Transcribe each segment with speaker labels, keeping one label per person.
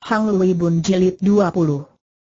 Speaker 1: Hang Lui Bun Jilid 20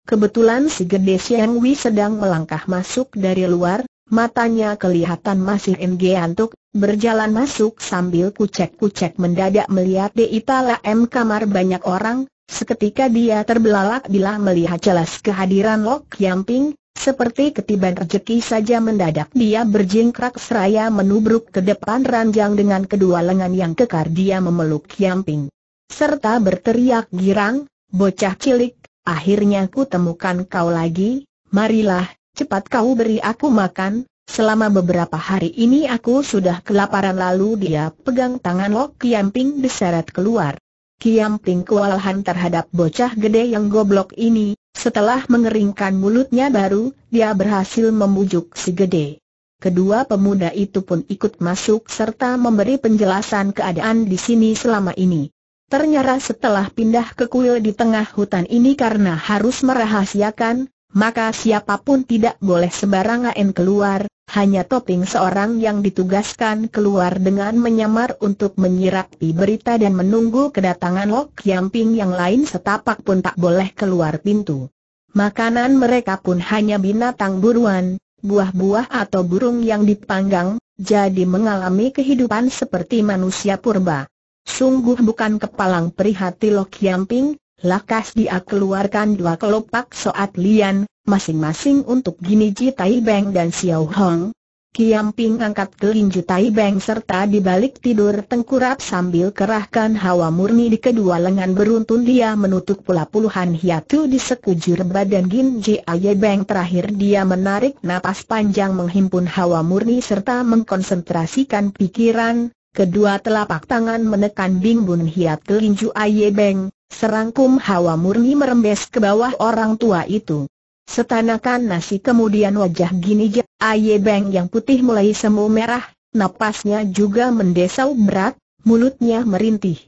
Speaker 1: Kebetulan si gede Siang Wi sedang melangkah masuk dari luar, matanya kelihatan masih enggantuk, berjalan masuk sambil kucek-kucek mendadak melihat di Itala M kamar banyak orang, seketika dia terbelalak bila melihat jelas kehadiran Lok Yamping, seperti ketiban rejeki saja mendadak dia berjingkrak seraya menubruk ke depan ranjang dengan kedua lengan yang kekar dia memeluk Yamping serta berteriak girang, bocah cilik, akhirnya ku temukan kau lagi, marilah, cepat kau beri aku makan, selama beberapa hari ini aku sudah kelaparan lalu dia pegang tangan lo Kiamping diseret keluar. Kiamping kewalahan terhadap bocah gede yang goblok ini, setelah mengeringkan mulutnya baru, dia berhasil membujuk si gede. Kedua pemuda itu pun ikut masuk serta memberi penjelasan keadaan di sini selama ini. Ternyata setelah pindah ke kuil di tengah hutan ini karena harus merahasiakan, maka siapapun tidak boleh sembarangan keluar, hanya Toping seorang yang ditugaskan keluar dengan menyamar untuk menyirapi berita dan menunggu kedatangan Lok Yamping yang lain setapak pun tak boleh keluar pintu. Makanan mereka pun hanya binatang buruan, buah-buah atau burung yang dipanggang, jadi mengalami kehidupan seperti manusia purba. Sungguh bukan kepalang perihati Lok Ping, lakas dia keluarkan dua kelopak soat lian, masing-masing untuk Gini Ji Tai Beng dan Xiao Hong. Ping angkat kelinju Tai Beng serta dibalik tidur tengkurap sambil kerahkan hawa murni di kedua lengan beruntun dia menutup pula puluhan hiatu di sekujur badan Gin Ji Aye Beng terakhir dia menarik napas panjang menghimpun hawa murni serta mengkonsentrasikan pikiran, kedua telapak tangan menekan Bing Bun Hiat Kelinju Aye Beng, serangkum hawa murni merembes ke bawah orang tua itu. Setanakan nasi kemudian wajah gini Aye Beng yang putih mulai semu merah, napasnya juga mendesau berat, mulutnya merintih.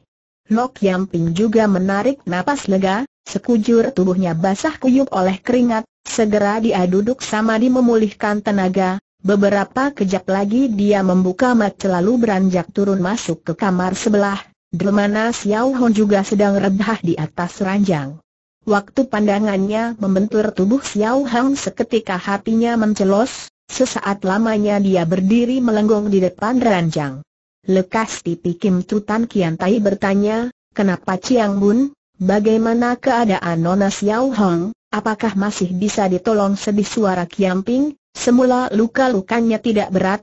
Speaker 1: Lok Ping juga menarik napas lega, sekujur tubuhnya basah kuyup oleh keringat, segera dia duduk samadi memulihkan tenaga, Beberapa kejap lagi dia membuka mat lalu beranjak turun masuk ke kamar sebelah, di mana Xiao Hon juga sedang rebah di atas ranjang. Waktu pandangannya membentur tubuh Xiao Hong seketika hatinya mencelos, sesaat lamanya dia berdiri melenggong di depan ranjang. Lekas tipi Kim Tutan Kian Tai bertanya, kenapa Chiang Bun, bagaimana keadaan Nona Xiao Hong, apakah masih bisa ditolong sedih suara Kiam Ping, Semula luka-lukanya tidak berat,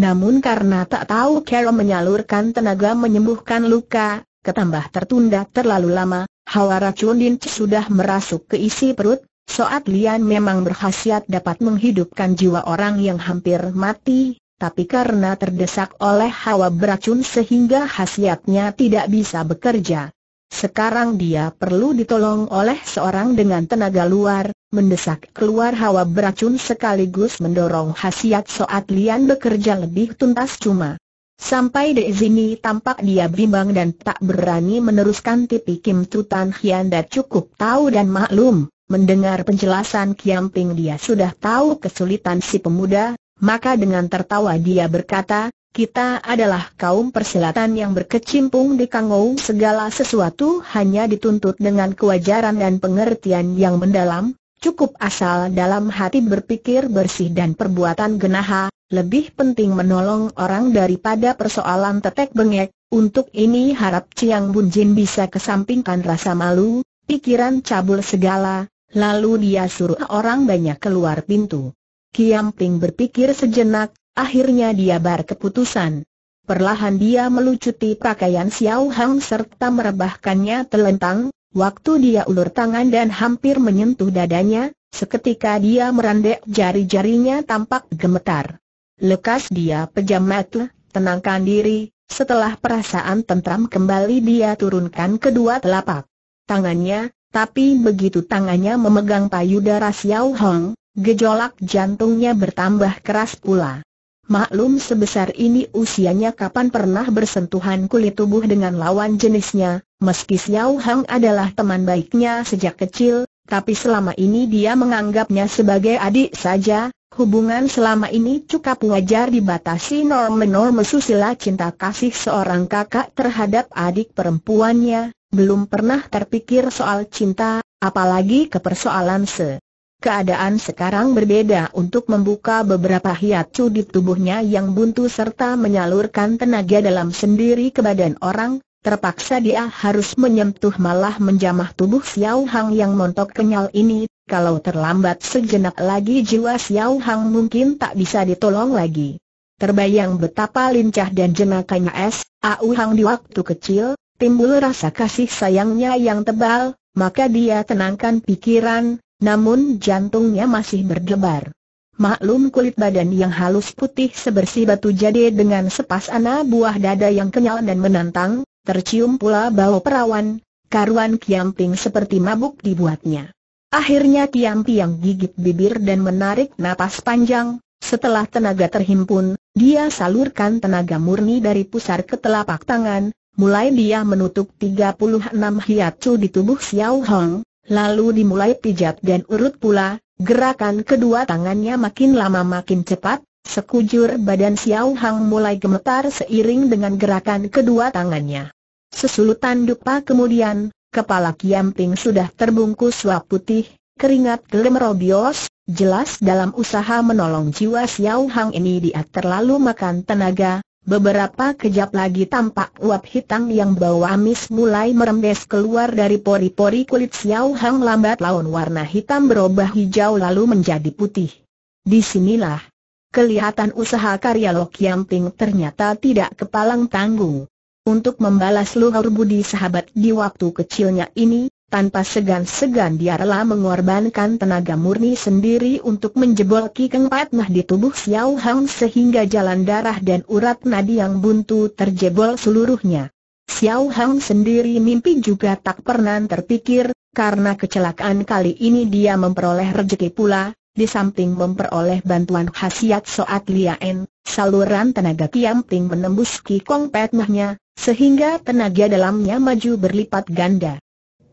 Speaker 1: namun karena tak tahu Carol menyalurkan tenaga menyembuhkan luka, ketambah tertunda terlalu lama, hawa racun sudah merasuk ke isi perut, Soat Lian memang berhasiat dapat menghidupkan jiwa orang yang hampir mati, tapi karena terdesak oleh hawa beracun sehingga khasiatnya tidak bisa bekerja. Sekarang dia perlu ditolong oleh seorang dengan tenaga luar, mendesak keluar hawa beracun sekaligus mendorong khasiat Soat Lian bekerja lebih tuntas cuma. Sampai di sini tampak dia bimbang dan tak berani meneruskan tipi Kim Tutan Hian dan cukup tahu dan maklum. Mendengar penjelasan Kiam Ping dia sudah tahu kesulitan si pemuda, maka dengan tertawa dia berkata, kita adalah kaum persilatan yang berkecimpung di Kangou segala sesuatu hanya dituntut dengan kewajaran dan pengertian yang mendalam, Cukup asal dalam hati berpikir bersih dan perbuatan genaha, lebih penting menolong orang daripada persoalan tetek bengek, untuk ini harap Ciang Bunjin bisa kesampingkan rasa malu, pikiran cabul segala, lalu dia suruh orang banyak keluar pintu. Kiam Ping berpikir sejenak, akhirnya dia bar keputusan. Perlahan dia melucuti pakaian Xiao Hang serta merebahkannya telentang, Waktu dia ulur tangan dan hampir menyentuh dadanya, seketika dia merandek jari-jarinya tampak gemetar. Lekas dia pejam mata, tenangkan diri, setelah perasaan tentram kembali dia turunkan kedua telapak tangannya, tapi begitu tangannya memegang payudara Xiao Hong, gejolak jantungnya bertambah keras pula. Maklum sebesar ini usianya kapan pernah bersentuhan kulit tubuh dengan lawan jenisnya, Meski Xiao Hang adalah teman baiknya sejak kecil, tapi selama ini dia menganggapnya sebagai adik saja, hubungan selama ini cukup wajar dibatasi norma-norma susila cinta kasih seorang kakak terhadap adik perempuannya, belum pernah terpikir soal cinta, apalagi kepersoalan se. Keadaan sekarang berbeda untuk membuka beberapa hiat di tubuhnya yang buntu serta menyalurkan tenaga dalam sendiri ke badan orang, Terpaksa dia harus menyentuh malah menjamah tubuh Xiao Hang yang montok kenyal ini, kalau terlambat sejenak lagi jiwa Xiao Hang mungkin tak bisa ditolong lagi. Terbayang betapa lincah dan jenakanya es, U. Hang di waktu kecil, timbul rasa kasih sayangnya yang tebal, maka dia tenangkan pikiran, namun jantungnya masih berdebar. Maklum kulit badan yang halus putih sebersih batu jade dengan sepas anak buah dada yang kenyal dan menantang, Tercium pula bau perawan, karuan Kiamping seperti mabuk dibuatnya. Akhirnya Kiamping gigit bibir dan menarik napas panjang, setelah tenaga terhimpun, dia salurkan tenaga murni dari pusar ke telapak tangan, mulai dia menutup 36 hiatsu di tubuh Xiao Hong, lalu dimulai pijat dan urut pula, gerakan kedua tangannya makin lama makin cepat, sekujur badan Xiao Hong mulai gemetar seiring dengan gerakan kedua tangannya. Sesulutan dupa kemudian, kepala Kiamping sudah terbungkus suap putih, keringat gelemrobios, jelas dalam usaha menolong jiwa Xiao Hang ini dia terlalu makan tenaga, beberapa kejap lagi tampak uap hitam yang bau amis mulai merembes keluar dari pori-pori kulit Xiao Hang lambat laun warna hitam berubah hijau lalu menjadi putih. Disinilah kelihatan usaha karya Lo ternyata tidak kepalang tanggung untuk membalas luhur budi sahabat di waktu kecilnya ini, tanpa segan-segan dia rela mengorbankan tenaga murni sendiri untuk menjebol Ki patnah di tubuh Xiao Hang sehingga jalan darah dan urat nadi yang buntu terjebol seluruhnya. Xiao Hang sendiri mimpi juga tak pernah terpikir, karena kecelakaan kali ini dia memperoleh rejeki pula, di samping memperoleh bantuan khasiat Soat Liaen, saluran tenaga Ting menembus Kikong petmahnya, sehingga tenaga dalamnya maju berlipat ganda.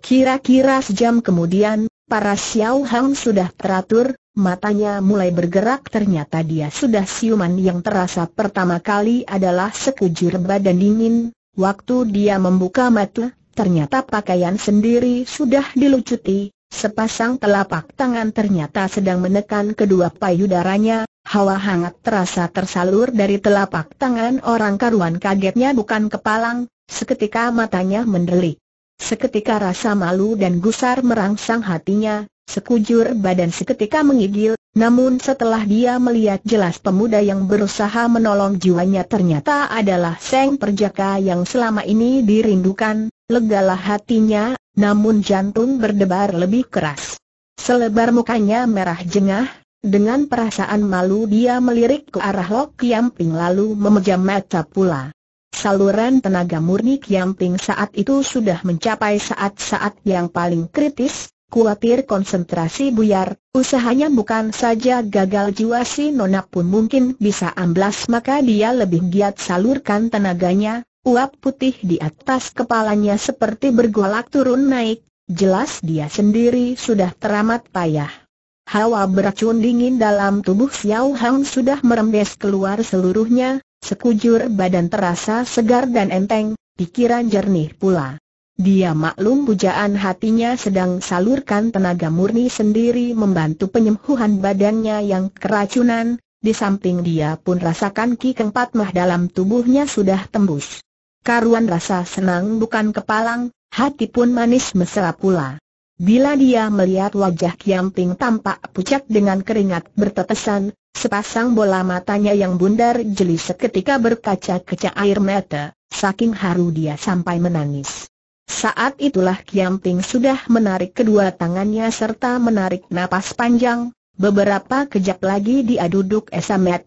Speaker 1: Kira-kira sejam kemudian, para Xiao Hang sudah teratur, matanya mulai bergerak ternyata dia sudah siuman yang terasa pertama kali adalah sekujur badan dingin, waktu dia membuka mata, ternyata pakaian sendiri sudah dilucuti, Sepasang telapak tangan ternyata sedang menekan kedua payudaranya, Hawa hangat terasa tersalur dari telapak tangan orang karuan kagetnya bukan kepalang, seketika matanya mendelik. Seketika rasa malu dan gusar merangsang hatinya, sekujur badan seketika mengigil, namun setelah dia melihat jelas pemuda yang berusaha menolong jiwanya ternyata adalah Seng Perjaka yang selama ini dirindukan, legalah hatinya, namun jantung berdebar lebih keras. Selebar mukanya merah jengah, dengan perasaan malu dia melirik ke arah Lok Ping lalu memejam mata pula. Saluran tenaga murni Ping saat itu sudah mencapai saat-saat yang paling kritis, Kuatir konsentrasi buyar, usahanya bukan saja gagal jiwa si Nona pun mungkin bisa amblas maka dia lebih giat salurkan tenaganya, uap putih di atas kepalanya seperti bergolak turun naik, jelas dia sendiri sudah teramat payah. Hawa beracun dingin dalam tubuh Xiao Hang sudah merembes keluar seluruhnya, sekujur badan terasa segar dan enteng, pikiran jernih pula. Dia maklum pujaan hatinya sedang salurkan tenaga murni sendiri membantu penyembuhan badannya yang keracunan, di samping dia pun rasakan ki keempat mah dalam tubuhnya sudah tembus. Karuan rasa senang bukan kepalang, hati pun manis mesra pula. Bila dia melihat wajah Kiam Ping tampak pucat dengan keringat bertetesan, sepasang bola matanya yang bundar jeli seketika berkaca kaca air mata, saking haru dia sampai menangis. Saat itulah Kiam Ping sudah menarik kedua tangannya serta menarik napas panjang, beberapa kejap lagi dia duduk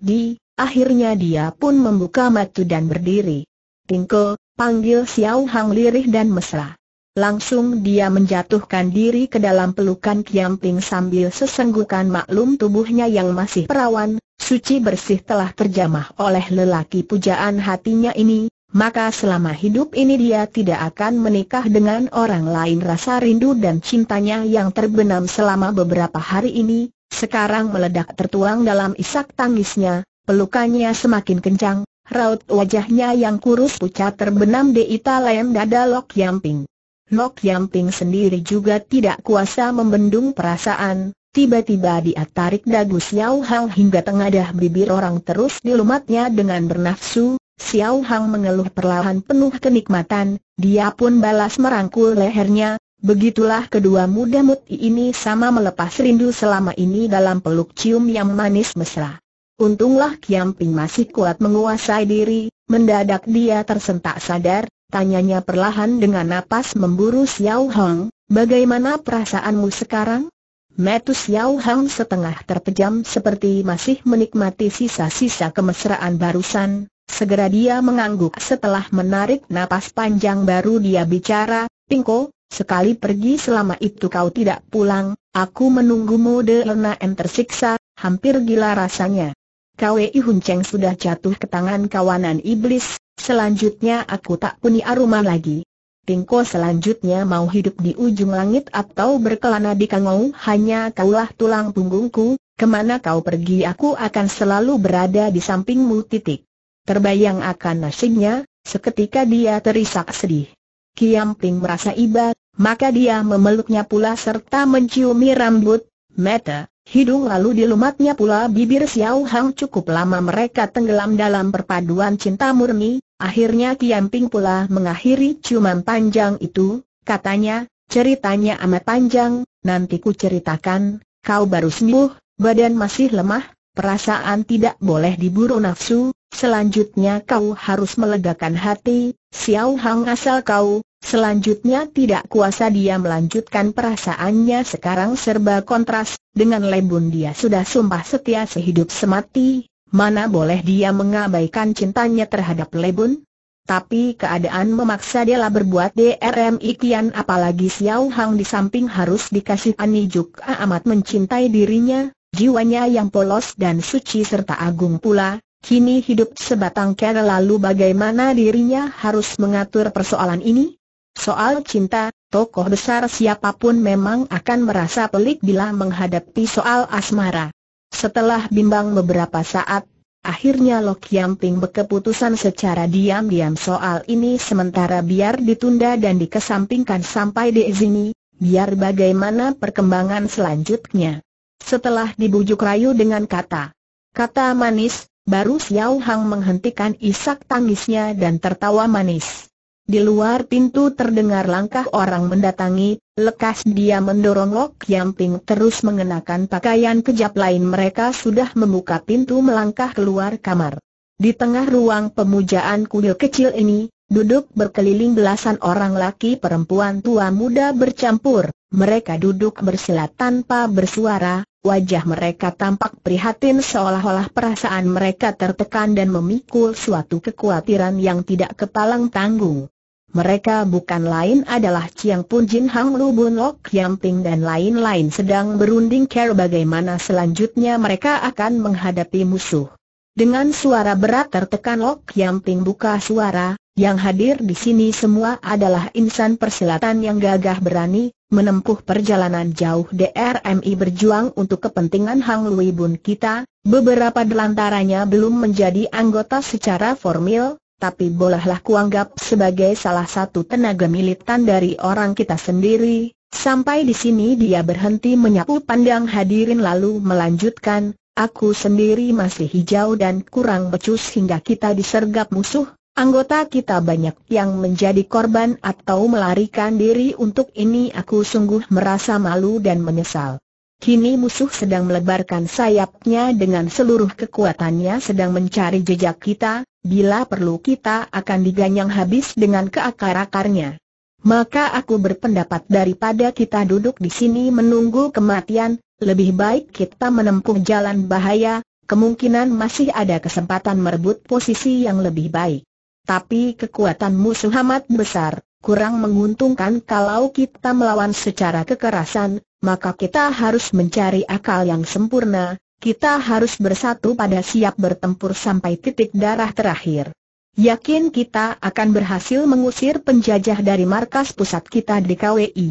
Speaker 1: di, akhirnya dia pun membuka mata dan berdiri. Tingko, panggil Xiao Hang lirih dan mesra. Langsung dia menjatuhkan diri ke dalam pelukan Kiam Ping sambil sesenggukan maklum tubuhnya yang masih perawan, suci bersih telah terjamah oleh lelaki pujaan hatinya ini, maka selama hidup ini dia tidak akan menikah dengan orang lain rasa rindu dan cintanya yang terbenam selama beberapa hari ini, sekarang meledak tertuang dalam isak tangisnya, pelukannya semakin kencang, raut wajahnya yang kurus pucat terbenam di italem dada Lok Yamping. Lok Yamping sendiri juga tidak kuasa membendung perasaan, tiba-tiba dia tarik dagu Xiao Hang hingga tengadah bibir orang terus dilumatnya dengan bernafsu, Xiao Hang mengeluh perlahan penuh kenikmatan, dia pun balas merangkul lehernya, Begitulah kedua muda muti ini sama melepas rindu selama ini dalam peluk cium yang manis mesra. Untunglah Kiamping masih kuat menguasai diri, mendadak dia tersentak sadar, Tanyanya perlahan dengan napas memburu Xiao Hong, bagaimana perasaanmu sekarang? Metus Xiao Hong setengah terpejam seperti masih menikmati sisa-sisa kemesraan barusan, segera dia mengangguk setelah menarik napas panjang baru dia bicara, Pingko, sekali pergi selama itu kau tidak pulang, aku menunggumu Lena M tersiksa, hampir gila rasanya. Kwei Hun Cheng sudah jatuh ke tangan kawanan iblis, Selanjutnya aku tak punya rumah lagi. Tingko selanjutnya mau hidup di ujung langit atau berkelana di kangau, hanya kaulah tulang punggungku, kemana kau pergi aku akan selalu berada di sampingmu titik. Terbayang akan nasibnya, seketika dia terisak sedih. Kiam Ping merasa iba, maka dia memeluknya pula serta menciumi rambut, mata, Hidung lalu dilumatnya pula bibir Xiao Hang cukup lama mereka tenggelam dalam perpaduan cinta murni, akhirnya Kiamping pula mengakhiri ciuman panjang itu, katanya, ceritanya amat panjang, nanti ku ceritakan, kau baru sembuh, badan masih lemah, perasaan tidak boleh diburu nafsu, selanjutnya kau harus melegakan hati, Xiao Hang asal kau Selanjutnya tidak kuasa dia melanjutkan perasaannya sekarang serba kontras, dengan Lebun dia sudah sumpah setia sehidup semati, mana boleh dia mengabaikan cintanya terhadap Lebun? Tapi keadaan memaksa dia berbuat DRM ikian apalagi Xiao Hang di samping harus dikasih Anijuk amat mencintai dirinya, jiwanya yang polos dan suci serta agung pula, kini hidup sebatang kera lalu bagaimana dirinya harus mengatur persoalan ini? Soal cinta, tokoh besar siapapun memang akan merasa pelik bila menghadapi soal asmara. Setelah bimbang beberapa saat, akhirnya Lok Yamping berkeputusan secara diam-diam soal ini sementara biar ditunda dan dikesampingkan sampai di sini, biar bagaimana perkembangan selanjutnya. Setelah dibujuk rayu dengan kata, kata manis, baru Xiao Hang menghentikan isak tangisnya dan tertawa manis. Di luar pintu terdengar langkah orang mendatangi, lekas dia mendorong Lok Yamping terus mengenakan pakaian kejap lain mereka sudah membuka pintu melangkah keluar kamar. Di tengah ruang pemujaan kuil kecil ini, duduk berkeliling belasan orang laki perempuan tua muda bercampur, mereka duduk bersila tanpa bersuara, wajah mereka tampak prihatin seolah-olah perasaan mereka tertekan dan memikul suatu kekhawatiran yang tidak kepalang tanggung. Mereka bukan lain adalah Chiang Pun Jin Hang Lu Bun Lok Yam Ting dan lain-lain sedang berunding care bagaimana selanjutnya mereka akan menghadapi musuh. Dengan suara berat tertekan Lok Yam Ting buka suara, yang hadir di sini semua adalah insan persilatan yang gagah berani, menempuh perjalanan jauh DRMI berjuang untuk kepentingan Hang Lui Bun kita, beberapa delantaranya belum menjadi anggota secara formal, tapi bolehlah kuanggap sebagai salah satu tenaga militan dari orang kita sendiri. Sampai di sini dia berhenti menyapu pandang hadirin lalu melanjutkan, aku sendiri masih hijau dan kurang becus hingga kita disergap musuh, Anggota kita banyak yang menjadi korban atau melarikan diri untuk ini aku sungguh merasa malu dan menyesal. Kini musuh sedang melebarkan sayapnya dengan seluruh kekuatannya sedang mencari jejak kita, bila perlu kita akan diganyang habis dengan keakar-akarnya. Maka aku berpendapat daripada kita duduk di sini menunggu kematian, lebih baik kita menempuh jalan bahaya, kemungkinan masih ada kesempatan merebut posisi yang lebih baik. Tapi kekuatan musuh amat besar, kurang menguntungkan kalau kita melawan secara kekerasan, maka kita harus mencari akal yang sempurna, kita harus bersatu pada siap bertempur sampai titik darah terakhir. Yakin kita akan berhasil mengusir penjajah dari markas pusat kita di KWI.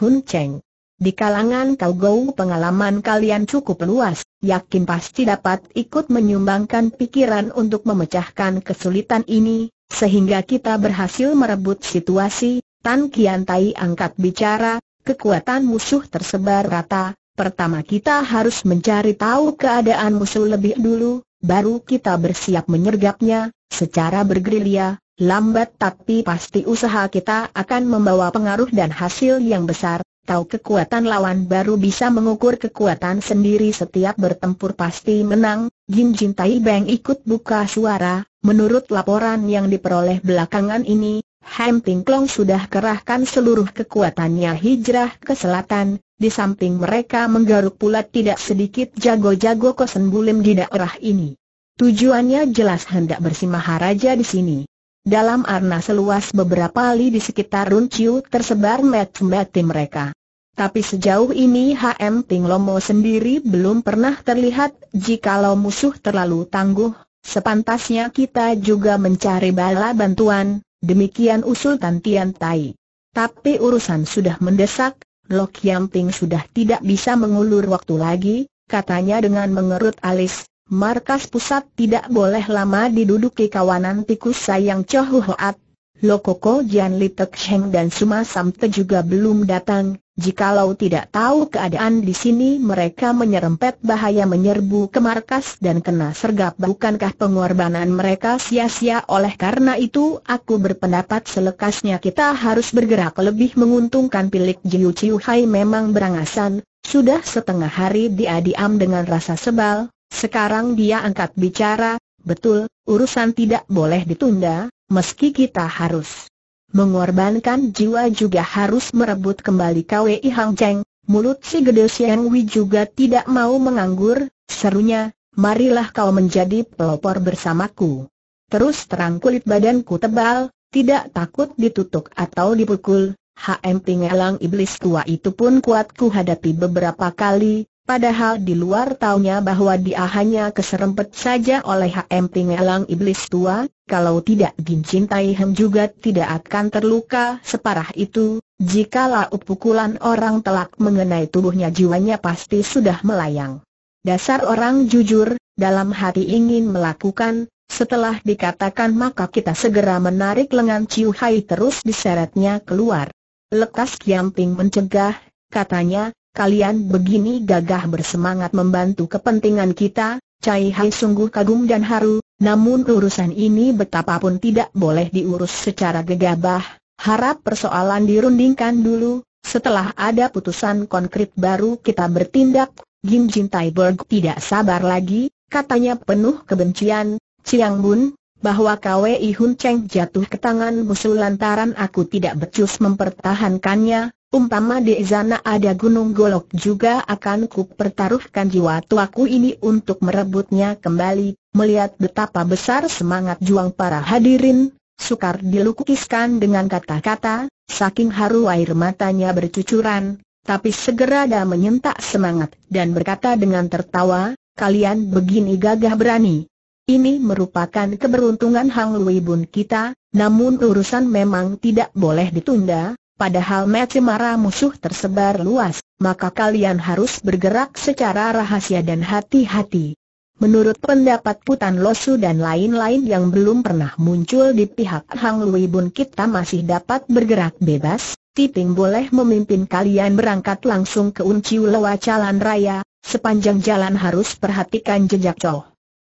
Speaker 1: Hun Cheng. Di kalangan kau gou pengalaman kalian cukup luas, yakin pasti dapat ikut menyumbangkan pikiran untuk memecahkan kesulitan ini, sehingga kita berhasil merebut situasi, Tan Kian Tai angkat bicara, kekuatan musuh tersebar rata, pertama kita harus mencari tahu keadaan musuh lebih dulu, baru kita bersiap menyergapnya, secara bergerilya, lambat tapi pasti usaha kita akan membawa pengaruh dan hasil yang besar, tahu kekuatan lawan baru bisa mengukur kekuatan sendiri setiap bertempur pasti menang, Jin Jin Tai Beng ikut buka suara, menurut laporan yang diperoleh belakangan ini, Ham Klong sudah kerahkan seluruh kekuatannya hijrah ke selatan, di samping mereka menggaruk pula tidak sedikit jago-jago kosen bulim di daerah ini. Tujuannya jelas hendak bersimaharaja di sini. Dalam arna seluas beberapa li di sekitar Runciu tersebar met-meti mereka. Tapi sejauh ini HM Ping Lomo sendiri belum pernah terlihat jikalau musuh terlalu tangguh, sepantasnya kita juga mencari bala bantuan, Demikian usul Tan Tian Tai. Tapi urusan sudah mendesak, Lok Yang ting sudah tidak bisa mengulur waktu lagi, katanya dengan mengerut alis. Markas pusat tidak boleh lama diduduki kawanan tikus sayang Chohu Hoat. Lokoko Jian Litek Sheng dan Suma Samte juga belum datang, Jikalau tidak tahu keadaan di sini mereka menyerempet bahaya menyerbu ke markas dan kena sergap bukankah pengorbanan mereka sia-sia oleh karena itu aku berpendapat selekasnya kita harus bergerak lebih menguntungkan pilik Jiu Chiu Hai memang berangasan, sudah setengah hari dia diam dengan rasa sebal, sekarang dia angkat bicara, betul, urusan tidak boleh ditunda, meski kita harus Mengorbankan jiwa juga harus merebut kembali KWI Hang Cheng, mulut si gede Siang Wei juga tidak mau menganggur, serunya, marilah kau menjadi pelopor bersamaku. Terus terang kulit badanku tebal, tidak takut ditutuk atau dipukul, HM tinggalang Iblis tua itu pun kuatku hadapi beberapa kali, Padahal di luar taunya bahwa dia hanya keserempet saja oleh HM Pingelang Iblis Tua, kalau tidak Gincin Tai Hem juga tidak akan terluka separah itu, jikalau pukulan orang telak mengenai tubuhnya jiwanya pasti sudah melayang. Dasar orang jujur, dalam hati ingin melakukan, setelah dikatakan maka kita segera menarik lengan Ciu Hai terus diseretnya keluar. Lekas Kiamping mencegah, katanya, kalian begini gagah bersemangat membantu kepentingan kita, Cai Hai sungguh kagum dan haru, namun urusan ini betapapun tidak boleh diurus secara gegabah, harap persoalan dirundingkan dulu, setelah ada putusan konkret baru kita bertindak, Gim Jin Taiberg tidak sabar lagi, katanya penuh kebencian, Chiang Bun, bahwa KWI Hun Cheng jatuh ke tangan musuh lantaran aku tidak becus mempertahankannya, Umpama di sana ada gunung golok juga akan pertaruhkan jiwa tuaku ini untuk merebutnya kembali, melihat betapa besar semangat juang para hadirin, sukar dilukiskan dengan kata-kata, saking haru air matanya bercucuran, tapi segera dia menyentak semangat dan berkata dengan tertawa, kalian begini gagah berani. Ini merupakan keberuntungan Hang Lui Bun kita, namun urusan memang tidak boleh ditunda, Padahal mencemara musuh tersebar luas, maka kalian harus bergerak secara rahasia dan hati-hati. Menurut pendapat Putan Losu dan lain-lain yang belum pernah muncul di pihak Hang Lui Bun kita masih dapat bergerak bebas, Tiping boleh memimpin kalian berangkat langsung ke Unciu Lewa Jalan Raya, sepanjang jalan harus perhatikan jejak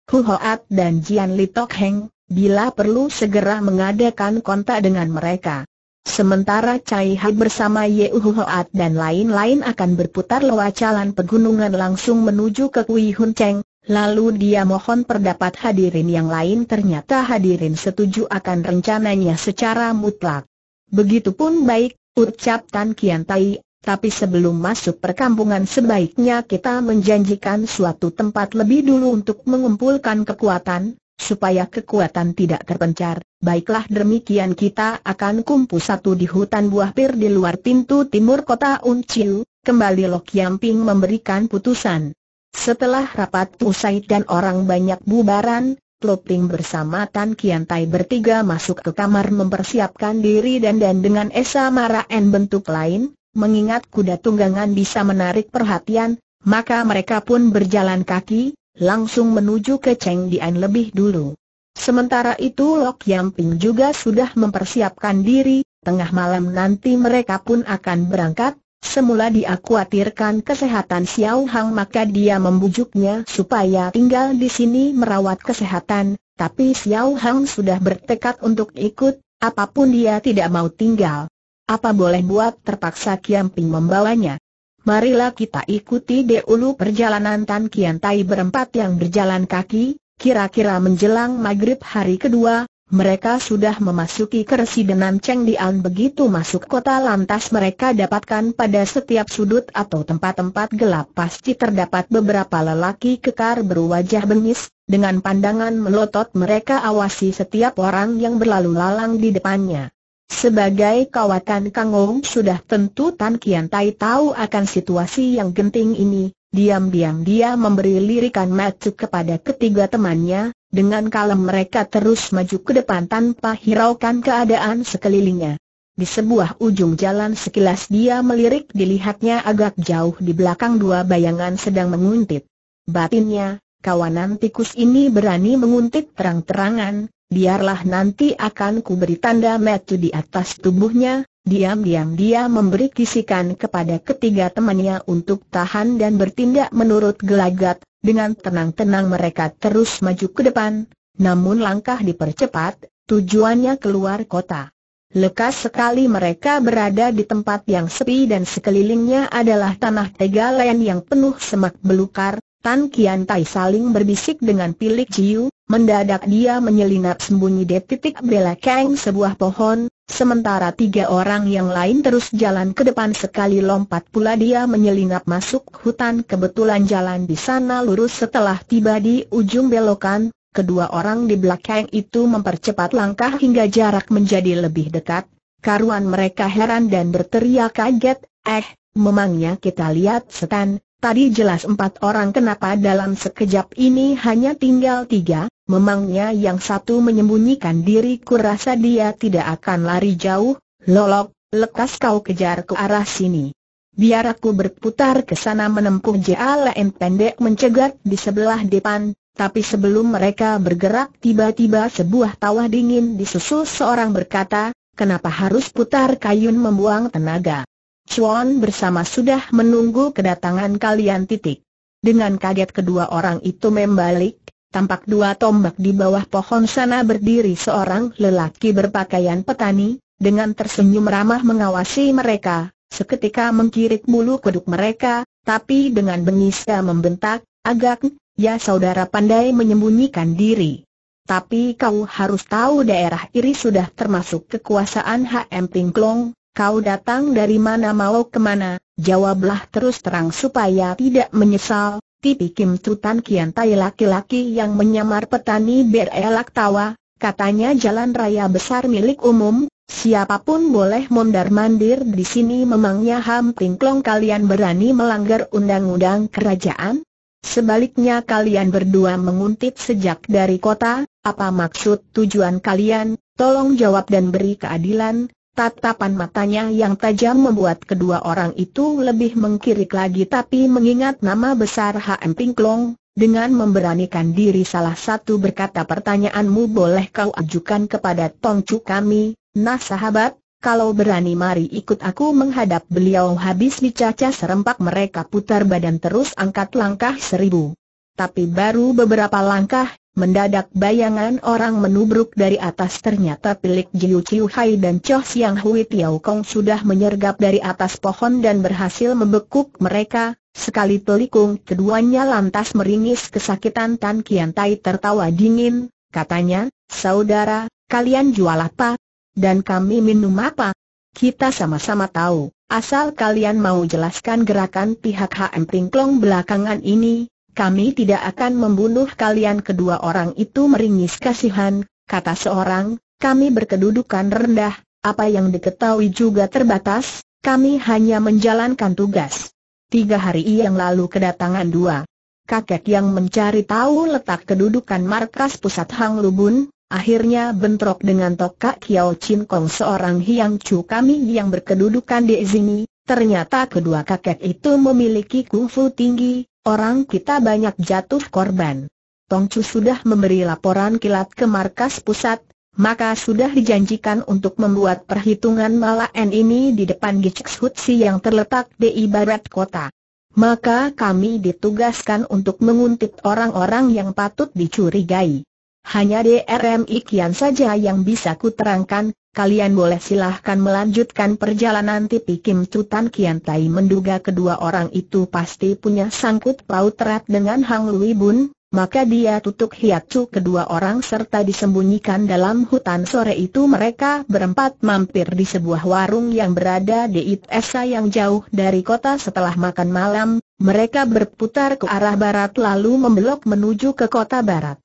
Speaker 1: Hu Hoat dan Jian Li Tok Heng, bila perlu segera mengadakan kontak dengan mereka. Sementara Cai Hai bersama Ye Hoat dan lain-lain akan berputar lewat jalan pegunungan langsung menuju ke Kui Hun Cheng, lalu dia mohon perdapat hadirin yang lain ternyata hadirin setuju akan rencananya secara mutlak. Begitupun baik, ucap Tan Kian Tai, tapi sebelum masuk perkampungan sebaiknya kita menjanjikan suatu tempat lebih dulu untuk mengumpulkan kekuatan, supaya kekuatan tidak terpencar, baiklah demikian kita akan kumpul satu di hutan buah pir di luar pintu timur kota Unciu, kembali Lok Yamping memberikan putusan. Setelah rapat usai dan orang banyak bubaran, Ploping bersama Tan Kiantai bertiga masuk ke kamar mempersiapkan diri dan dan dengan Esa n bentuk lain, mengingat kuda tunggangan bisa menarik perhatian, maka mereka pun berjalan kaki, langsung menuju ke Cheng Dian lebih dulu. Sementara itu Lok Yamping Ping juga sudah mempersiapkan diri, tengah malam nanti mereka pun akan berangkat, semula dia khawatirkan kesehatan Xiao Hang maka dia membujuknya supaya tinggal di sini merawat kesehatan, tapi Xiao Hang sudah bertekad untuk ikut, apapun dia tidak mau tinggal. Apa boleh buat terpaksa Yamping membawanya. Marilah kita ikuti dulu perjalanan Tan Kian Tai berempat yang berjalan kaki, kira-kira menjelang maghrib hari kedua, mereka sudah memasuki keresidenan Cheng Dian begitu masuk kota lantas mereka dapatkan pada setiap sudut atau tempat-tempat gelap pasti terdapat beberapa lelaki kekar berwajah bengis, dengan pandangan melotot mereka awasi setiap orang yang berlalu lalang di depannya. Sebagai kawakan Kangong sudah tentu Tan Kian Tai tahu akan situasi yang genting ini, diam-diam dia memberi lirikan matu kepada ketiga temannya, dengan kalem mereka terus maju ke depan tanpa hiraukan keadaan sekelilingnya. Di sebuah ujung jalan sekilas dia melirik dilihatnya agak jauh di belakang dua bayangan sedang menguntit. Batinnya, kawanan tikus ini berani menguntit terang-terangan, biarlah nanti akan kuberi tanda metu di atas tubuhnya, diam-diam dia memberi kisikan kepada ketiga temannya untuk tahan dan bertindak menurut gelagat, dengan tenang-tenang mereka terus maju ke depan, namun langkah dipercepat, tujuannya keluar kota. Lekas sekali mereka berada di tempat yang sepi dan sekelilingnya adalah tanah tegalan yang penuh semak belukar, Tan Kian Tai saling berbisik dengan Pilik Jiu, mendadak dia menyelinap sembunyi di titik belakang sebuah pohon, sementara tiga orang yang lain terus jalan ke depan sekali lompat pula dia menyelinap masuk hutan kebetulan jalan di sana lurus setelah tiba di ujung belokan, kedua orang di belakang itu mempercepat langkah hingga jarak menjadi lebih dekat, karuan mereka heran dan berteriak kaget, eh, memangnya kita lihat setan, Tadi jelas empat orang kenapa dalam sekejap ini hanya tinggal tiga, memangnya yang satu menyembunyikan diri kurasa dia tidak akan lari jauh, lolok, lekas kau kejar ke arah sini. Biar aku berputar ke sana menempuh jalan pendek mencegat di sebelah depan, tapi sebelum mereka bergerak tiba-tiba sebuah tawa dingin disusul seorang berkata, kenapa harus putar kayun membuang tenaga. Chuan bersama sudah menunggu kedatangan kalian titik. Dengan kaget kedua orang itu membalik, tampak dua tombak di bawah pohon sana berdiri seorang lelaki berpakaian petani, dengan tersenyum ramah mengawasi mereka, seketika mengkirik bulu kuduk mereka, tapi dengan bengis ia membentak, agak, ya saudara pandai menyembunyikan diri. Tapi kau harus tahu daerah Iri sudah termasuk kekuasaan HM Pingklong, Kau datang dari mana mau kemana? Jawablah terus terang supaya tidak menyesal. Tipi Kim Tutan Kian Tai laki-laki yang menyamar petani berelak tawa, katanya jalan raya besar milik umum, Siapapun boleh mondar-mandir di sini memangnya hampingklong kalian berani melanggar undang-undang kerajaan? Sebaliknya kalian berdua menguntit sejak dari kota, apa maksud tujuan kalian? Tolong jawab dan beri keadilan, Tatapan matanya yang tajam membuat kedua orang itu lebih mengkirik lagi tapi mengingat nama besar HM Pingklong, dengan memberanikan diri salah satu berkata pertanyaanmu boleh kau ajukan kepada Tongcu kami, nah sahabat, kalau berani mari ikut aku menghadap beliau habis dicaca serempak mereka putar badan terus angkat langkah seribu. Tapi baru beberapa langkah, Mendadak bayangan orang menubruk dari atas ternyata Pilik Jiu Chiu Hai dan Choh Siang Hui Tiao Kong sudah menyergap dari atas pohon dan berhasil membekuk mereka, sekali pelikung keduanya lantas meringis kesakitan Tan Kian Tai tertawa dingin, katanya, saudara, kalian jual apa? Dan kami minum apa? Kita sama-sama tahu, asal kalian mau jelaskan gerakan pihak HM Pingklong belakangan ini, kami tidak akan membunuh kalian kedua orang itu meringis kasihan, kata seorang, kami berkedudukan rendah, apa yang diketahui juga terbatas, kami hanya menjalankan tugas. Tiga hari yang lalu kedatangan dua kakek yang mencari tahu letak kedudukan markas pusat Hang Lubun, akhirnya bentrok dengan tokak Kiao Chin Kong seorang Hiang Chu kami yang berkedudukan di sini, ternyata kedua kakek itu memiliki kungfu tinggi, Orang kita banyak jatuh korban. Tongcu sudah memberi laporan kilat ke markas pusat, maka sudah dijanjikan untuk membuat perhitungan malaen ini di depan Gicks Hutsi yang terletak di ibarat kota. Maka kami ditugaskan untuk menguntit orang-orang yang patut dicurigai. Hanya DRMI Kian saja yang bisa kuterangkan, kalian boleh silahkan melanjutkan perjalanan Tipi Kim Tutan Kian Tai menduga kedua orang itu pasti punya sangkut paut erat dengan Hang Lui Bun, maka dia tutup cu kedua orang serta disembunyikan dalam hutan sore itu mereka berempat mampir di sebuah warung yang berada di Itesa yang jauh dari kota setelah makan malam, mereka berputar ke arah barat lalu membelok menuju ke kota barat.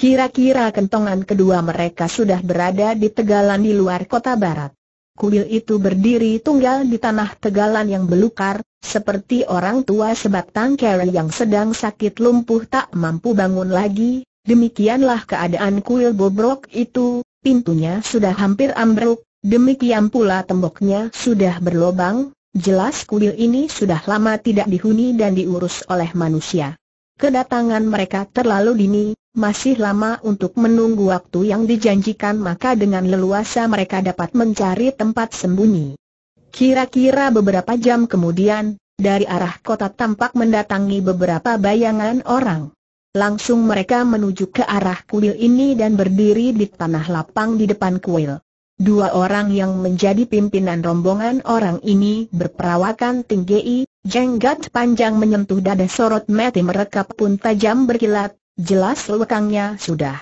Speaker 1: Kira-kira kentongan kedua mereka sudah berada di tegalan di luar kota barat. Kuil itu berdiri tunggal di tanah tegalan yang belukar, seperti orang tua sebatang kera yang sedang sakit lumpuh tak mampu bangun lagi, demikianlah keadaan kuil bobrok itu, pintunya sudah hampir ambruk, demikian pula temboknya sudah berlobang, jelas kuil ini sudah lama tidak dihuni dan diurus oleh manusia. Kedatangan mereka terlalu dini, masih lama untuk menunggu waktu yang dijanjikan maka dengan leluasa mereka dapat mencari tempat sembunyi. Kira-kira beberapa jam kemudian, dari arah kota tampak mendatangi beberapa bayangan orang. Langsung mereka menuju ke arah kuil ini dan berdiri di tanah lapang di depan kuil. Dua orang yang menjadi pimpinan rombongan orang ini berperawakan tinggi, jenggot panjang menyentuh dada sorot mata mereka pun tajam berkilat, Jelas lekangnya sudah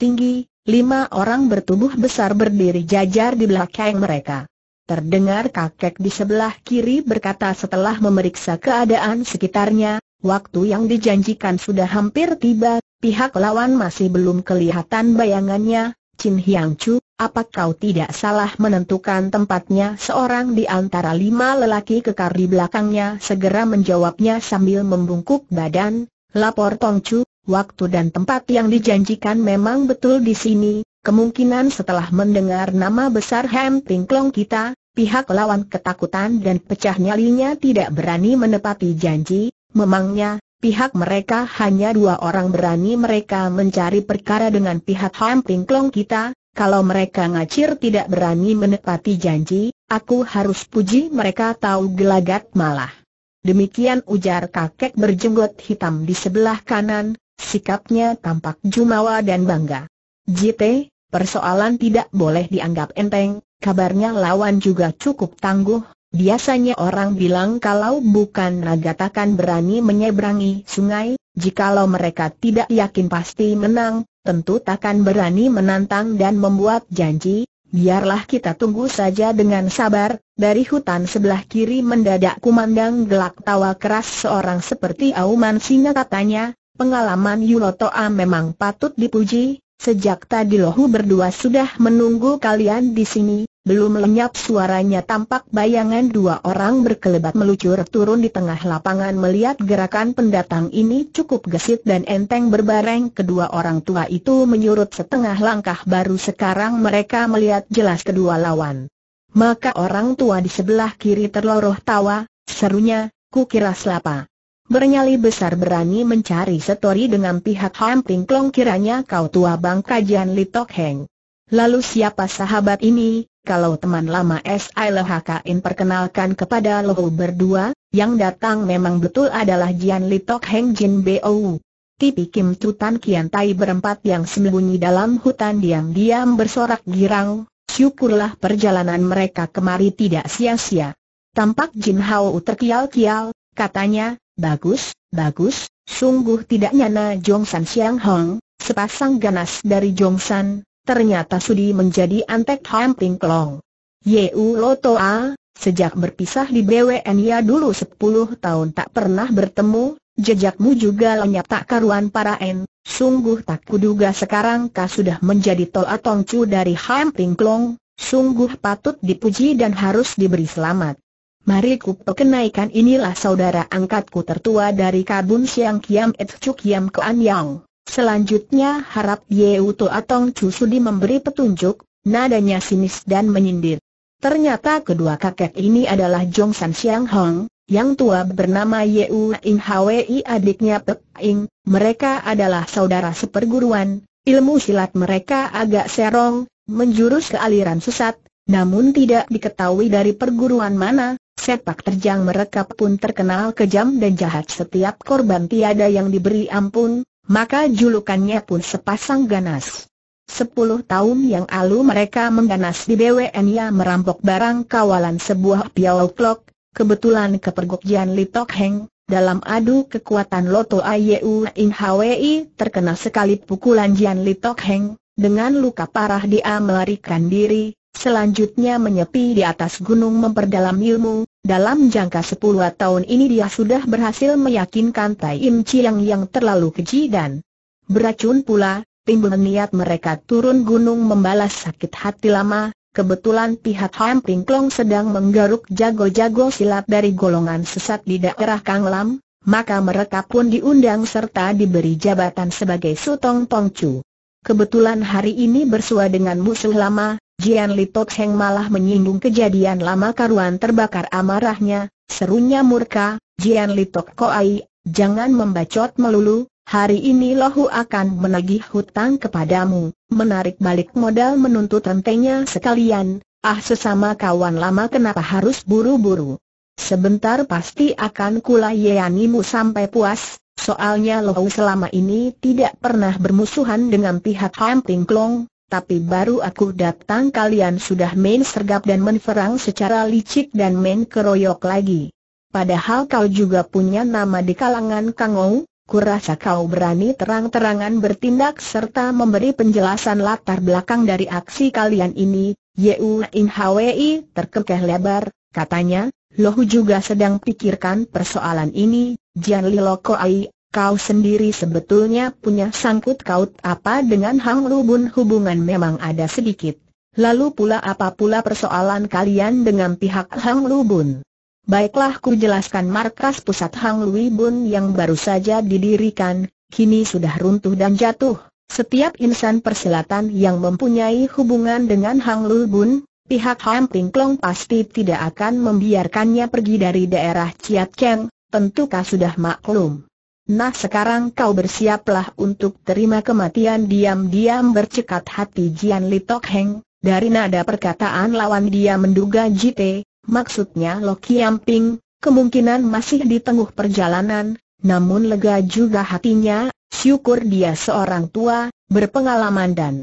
Speaker 1: tinggi, lima orang bertubuh besar berdiri jajar di belakang mereka. Terdengar kakek di sebelah kiri berkata setelah memeriksa keadaan sekitarnya, waktu yang dijanjikan sudah hampir tiba, pihak lawan masih belum kelihatan bayangannya, Chin Hyang Chu, apa kau tidak salah menentukan tempatnya seorang di antara lima lelaki kekar di belakangnya segera menjawabnya sambil membungkuk badan, lapor Tong Chu, Waktu dan tempat yang dijanjikan memang betul di sini, kemungkinan setelah mendengar nama besar Hem Tingklong kita, pihak lawan ketakutan dan pecah nyalinya tidak berani menepati janji, memangnya, pihak mereka hanya dua orang berani mereka mencari perkara dengan pihak Hem Tingklong kita, kalau mereka ngacir tidak berani menepati janji, aku harus puji mereka tahu gelagat malah. Demikian ujar kakek berjenggot hitam di sebelah kanan, Sikapnya tampak jumawa dan bangga. JT, persoalan tidak boleh dianggap enteng, kabarnya lawan juga cukup tangguh, biasanya orang bilang kalau bukan naga takkan berani menyeberangi sungai, jikalau mereka tidak yakin pasti menang, tentu takkan berani menantang dan membuat janji, biarlah kita tunggu saja dengan sabar, dari hutan sebelah kiri mendadak kumandang gelak tawa keras seorang seperti auman singa katanya, Pengalaman Yulotoa memang patut dipuji, sejak tadi lohu berdua sudah menunggu kalian di sini, belum lenyap suaranya tampak bayangan dua orang berkelebat melucur turun di tengah lapangan melihat gerakan pendatang ini cukup gesit dan enteng berbareng kedua orang tua itu menyurut setengah langkah baru sekarang mereka melihat jelas kedua lawan. Maka orang tua di sebelah kiri terloroh tawa, serunya, kukira selapa. Bernyali besar berani mencari setori dengan pihak Hamping Klong kiranya kau tua bang kajian Li Tok Heng. Lalu siapa sahabat ini, kalau teman lama S S.I. Lehakain perkenalkan kepada Lohu berdua, yang datang memang betul adalah Jian Li Tok Heng Jin Bou. Tipi Kim Tutan Kian Tai berempat yang sembunyi dalam hutan diam-diam bersorak girang, syukurlah perjalanan mereka kemari tidak sia-sia. Tampak Jin Hao terkial-kial, katanya, Bagus, bagus, sungguh tidak nyana San Siang Hong, sepasang ganas dari San, ternyata sudi menjadi antek hamping kelong. Yeu A, sejak berpisah di BWN ya dulu 10 tahun tak pernah bertemu, jejakmu juga lenyap tak karuan para N. sungguh tak kuduga sekarang kau sudah menjadi toa tongcu dari hamping Klong, sungguh patut dipuji dan harus diberi selamat. Mari ku perkenaikan inilah saudara angkatku tertua dari Kabun Siang Kiam Et Cuk Kiam Kuan Yang. Selanjutnya harap Yeu To Atong Chu Sudi memberi petunjuk, nadanya sinis dan menyindir. Ternyata kedua kakek ini adalah Jong San Siang Hong, yang tua bernama Ye U In Hwi adiknya Pek Ing, mereka adalah saudara seperguruan, ilmu silat mereka agak serong, menjurus ke aliran sesat, namun tidak diketahui dari perguruan mana, Sepak terjang mereka pun terkenal kejam dan jahat setiap korban tiada yang diberi ampun, maka julukannya pun sepasang ganas. Sepuluh tahun yang lalu mereka mengganas di BWN-nya merampok barang kawalan sebuah piau klok, kebetulan kepergok Li Litok Heng, dalam adu kekuatan Loto Ayu In Hwi terkena sekali pukulan Jian Litok Heng, dengan luka parah dia melarikan diri, Selanjutnya menyepi di atas gunung memperdalam ilmu, dalam jangka sepuluh tahun ini dia sudah berhasil meyakinkan Tai Im Chiang yang terlalu keji dan beracun pula, timbul niat mereka turun gunung membalas sakit hati lama, kebetulan pihak Ham Klong sedang menggaruk jago-jago silat dari golongan sesat di daerah Kang Lam, maka mereka pun diundang serta diberi jabatan sebagai Sutong Tongcu. Kebetulan hari ini bersua dengan musuh lama, Jian Li Tok Heng malah menyinggung kejadian lama karuan terbakar amarahnya, serunya murka, Jian Li Tok Ai, jangan membacot melulu, hari ini lohu akan menagih hutang kepadamu, menarik balik modal menuntut rentenya sekalian, ah sesama kawan lama kenapa harus buru-buru. Sebentar pasti akan kulayanimu sampai puas, soalnya lohu selama ini tidak pernah bermusuhan dengan pihak Hamping Klong, tapi baru aku datang kalian sudah main sergap dan menferang secara licik dan main keroyok lagi. Padahal kau juga punya nama di kalangan Kangou, kurasa kau berani terang-terangan bertindak serta memberi penjelasan latar belakang dari aksi kalian ini, Yeu In Hwi terkekeh lebar, katanya, Lohu juga sedang pikirkan persoalan ini, Jian Li Loko Ai, Kau sendiri sebetulnya punya sangkut kaut apa dengan Hang Lubun hubungan memang ada sedikit. Lalu pula apa pula persoalan kalian dengan pihak Hang Lubun? Baiklah ku jelaskan markas pusat Hang Lubun yang baru saja didirikan, kini sudah runtuh dan jatuh. Setiap insan perselatan yang mempunyai hubungan dengan Hang Lubun, pihak Hang Klong pasti tidak akan membiarkannya pergi dari daerah Chiat Tentu tentukah sudah maklum. Nah sekarang kau bersiaplah untuk terima kematian diam-diam bercekat hati Jian Li Tok Heng, dari nada perkataan lawan dia menduga Jite, maksudnya Loki Kiam kemungkinan masih di tengah perjalanan, namun lega juga hatinya, syukur dia seorang tua, berpengalaman dan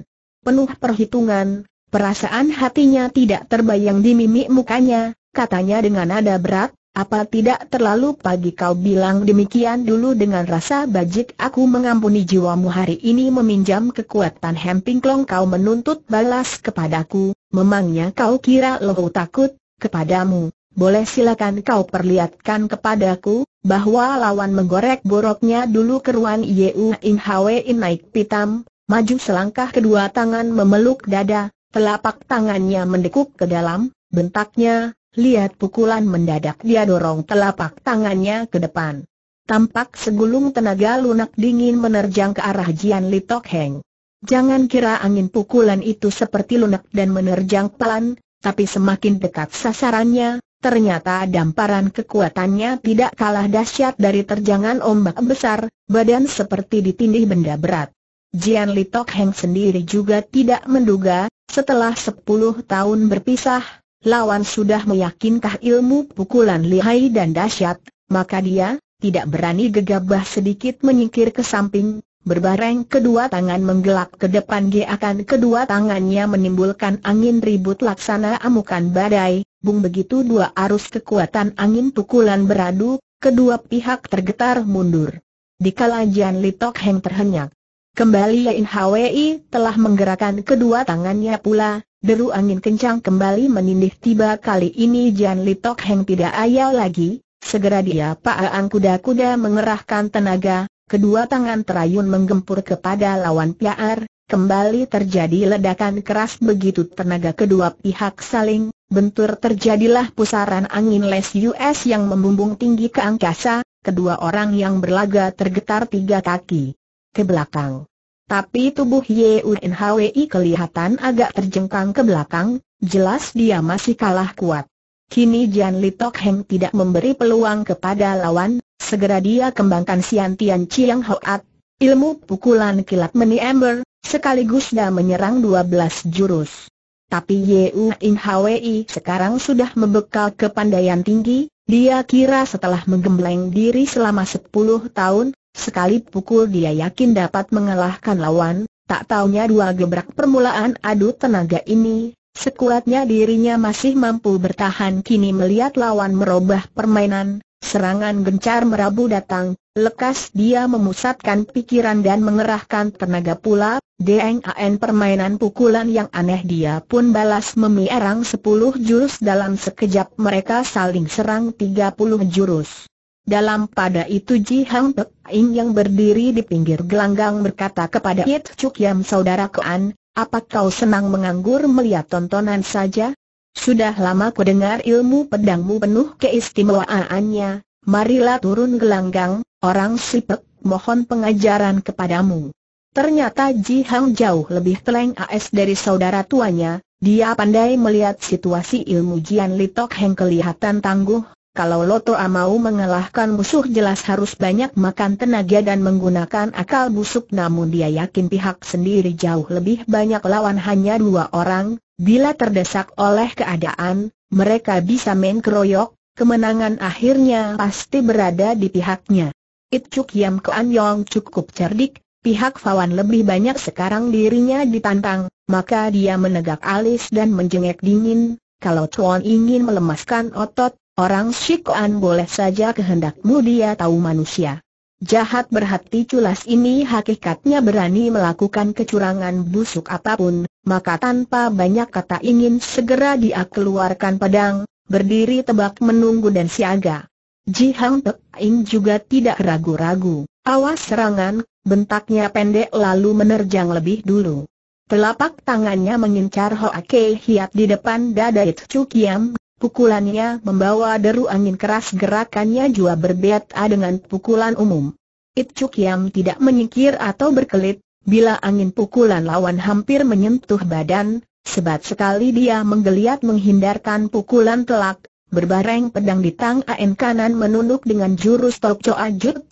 Speaker 1: penuh perhitungan, perasaan hatinya tidak terbayang di mimik mukanya, katanya dengan nada berat, apa tidak terlalu pagi kau bilang demikian dulu dengan rasa bajik aku mengampuni jiwamu hari ini meminjam kekuatan Hempingklong kau menuntut balas kepadaku, memangnya kau kira loh takut, kepadamu, boleh silakan kau perlihatkan kepadaku, bahwa lawan menggorek boroknya dulu keruan Yeu In Hwe In naik pitam, maju selangkah kedua tangan memeluk dada, telapak tangannya mendekuk ke dalam, bentaknya, Lihat pukulan mendadak dia dorong telapak tangannya ke depan. Tampak segulung tenaga lunak dingin menerjang ke arah Jian Li Tok Heng. Jangan kira angin pukulan itu seperti lunak dan menerjang pelan, tapi semakin dekat sasarannya, ternyata damparan kekuatannya tidak kalah dahsyat dari terjangan ombak besar, badan seperti ditindih benda berat. Jian Li Tok Heng sendiri juga tidak menduga, setelah 10 tahun berpisah, lawan sudah meyakinkah ilmu pukulan lihai dan dahsyat, maka dia, tidak berani gegabah sedikit menyingkir ke samping, berbareng kedua tangan menggelap ke depan dia akan kedua tangannya menimbulkan angin ribut laksana amukan badai, bung begitu dua arus kekuatan angin pukulan beradu, kedua pihak tergetar mundur. Di kalajian Litok Heng terhenyak. Kembali Lain ya Hwi telah menggerakkan kedua tangannya pula, Deru angin kencang kembali menindih tiba kali ini Jan Litok Heng tidak ayal lagi, segera dia paang kuda-kuda mengerahkan tenaga, kedua tangan terayun menggempur kepada lawan piar, kembali terjadi ledakan keras begitu tenaga kedua pihak saling, bentur terjadilah pusaran angin les US yang membumbung tinggi ke angkasa, kedua orang yang berlaga tergetar tiga kaki ke belakang. Tapi tubuh Hwi kelihatan agak terjengkang ke belakang, jelas dia masih kalah kuat. Kini Jian Li Tok Heng tidak memberi peluang kepada lawan, segera dia kembangkan Sian Tian Chiang Hoat, ilmu pukulan kilat meni ember, sekaligus dia menyerang 12 jurus. Tapi Yeu In Hwi sekarang sudah membekal kepandaian tinggi, dia kira setelah menggembleng diri selama 10 tahun, Sekali pukul dia yakin dapat mengalahkan lawan, tak taunya dua gebrak permulaan adu tenaga ini, sekuatnya dirinya masih mampu bertahan kini melihat lawan merubah permainan, serangan gencar merabu datang, lekas dia memusatkan pikiran dan mengerahkan tenaga pula, DNAN permainan pukulan yang aneh dia pun balas memiarang 10 jurus dalam sekejap mereka saling serang 30 jurus. Dalam pada itu Ji Hang Tek Ing yang berdiri di pinggir gelanggang berkata kepada Yit Chuk Yam Saudara Koan, apa kau senang menganggur melihat tontonan saja? Sudah lama ku dengar ilmu pedangmu penuh keistimewaannya, marilah turun gelanggang, orang sipek, mohon pengajaran kepadamu. Ternyata Ji Hang jauh lebih teleng AS dari saudara tuanya, dia pandai melihat situasi ilmu Jian Litok Heng kelihatan tangguh, kalau Lotoa mau mengalahkan musuh jelas harus banyak makan tenaga dan menggunakan akal busuk namun dia yakin pihak sendiri jauh lebih banyak lawan hanya dua orang, bila terdesak oleh keadaan, mereka bisa main keroyok, kemenangan akhirnya pasti berada di pihaknya. Itu Yam Kuan Yong cukup cerdik, pihak Fawan lebih banyak sekarang dirinya ditantang, maka dia menegak alis dan menjengek dingin, kalau Chuan ingin melemaskan otot, Orang Shikuan boleh saja kehendakmu dia tahu manusia. Jahat berhati culas ini hakikatnya berani melakukan kecurangan busuk apapun, maka tanpa banyak kata ingin segera dia keluarkan pedang, berdiri tebak menunggu dan siaga. Ji Hang Tek juga tidak ragu-ragu. Awas serangan, bentaknya pendek lalu menerjang lebih dulu. Telapak tangannya mengincar Hoa Kei Hiat di depan dada It Chu Kiam, Pukulannya membawa deru angin keras gerakannya juga berbeda dengan pukulan umum. It Chuk Yam tidak menyingkir atau berkelit, bila angin pukulan lawan hampir menyentuh badan, sebat sekali dia menggeliat menghindarkan pukulan telak, berbareng pedang di tang kanan menunduk dengan jurus Tok Choa Jut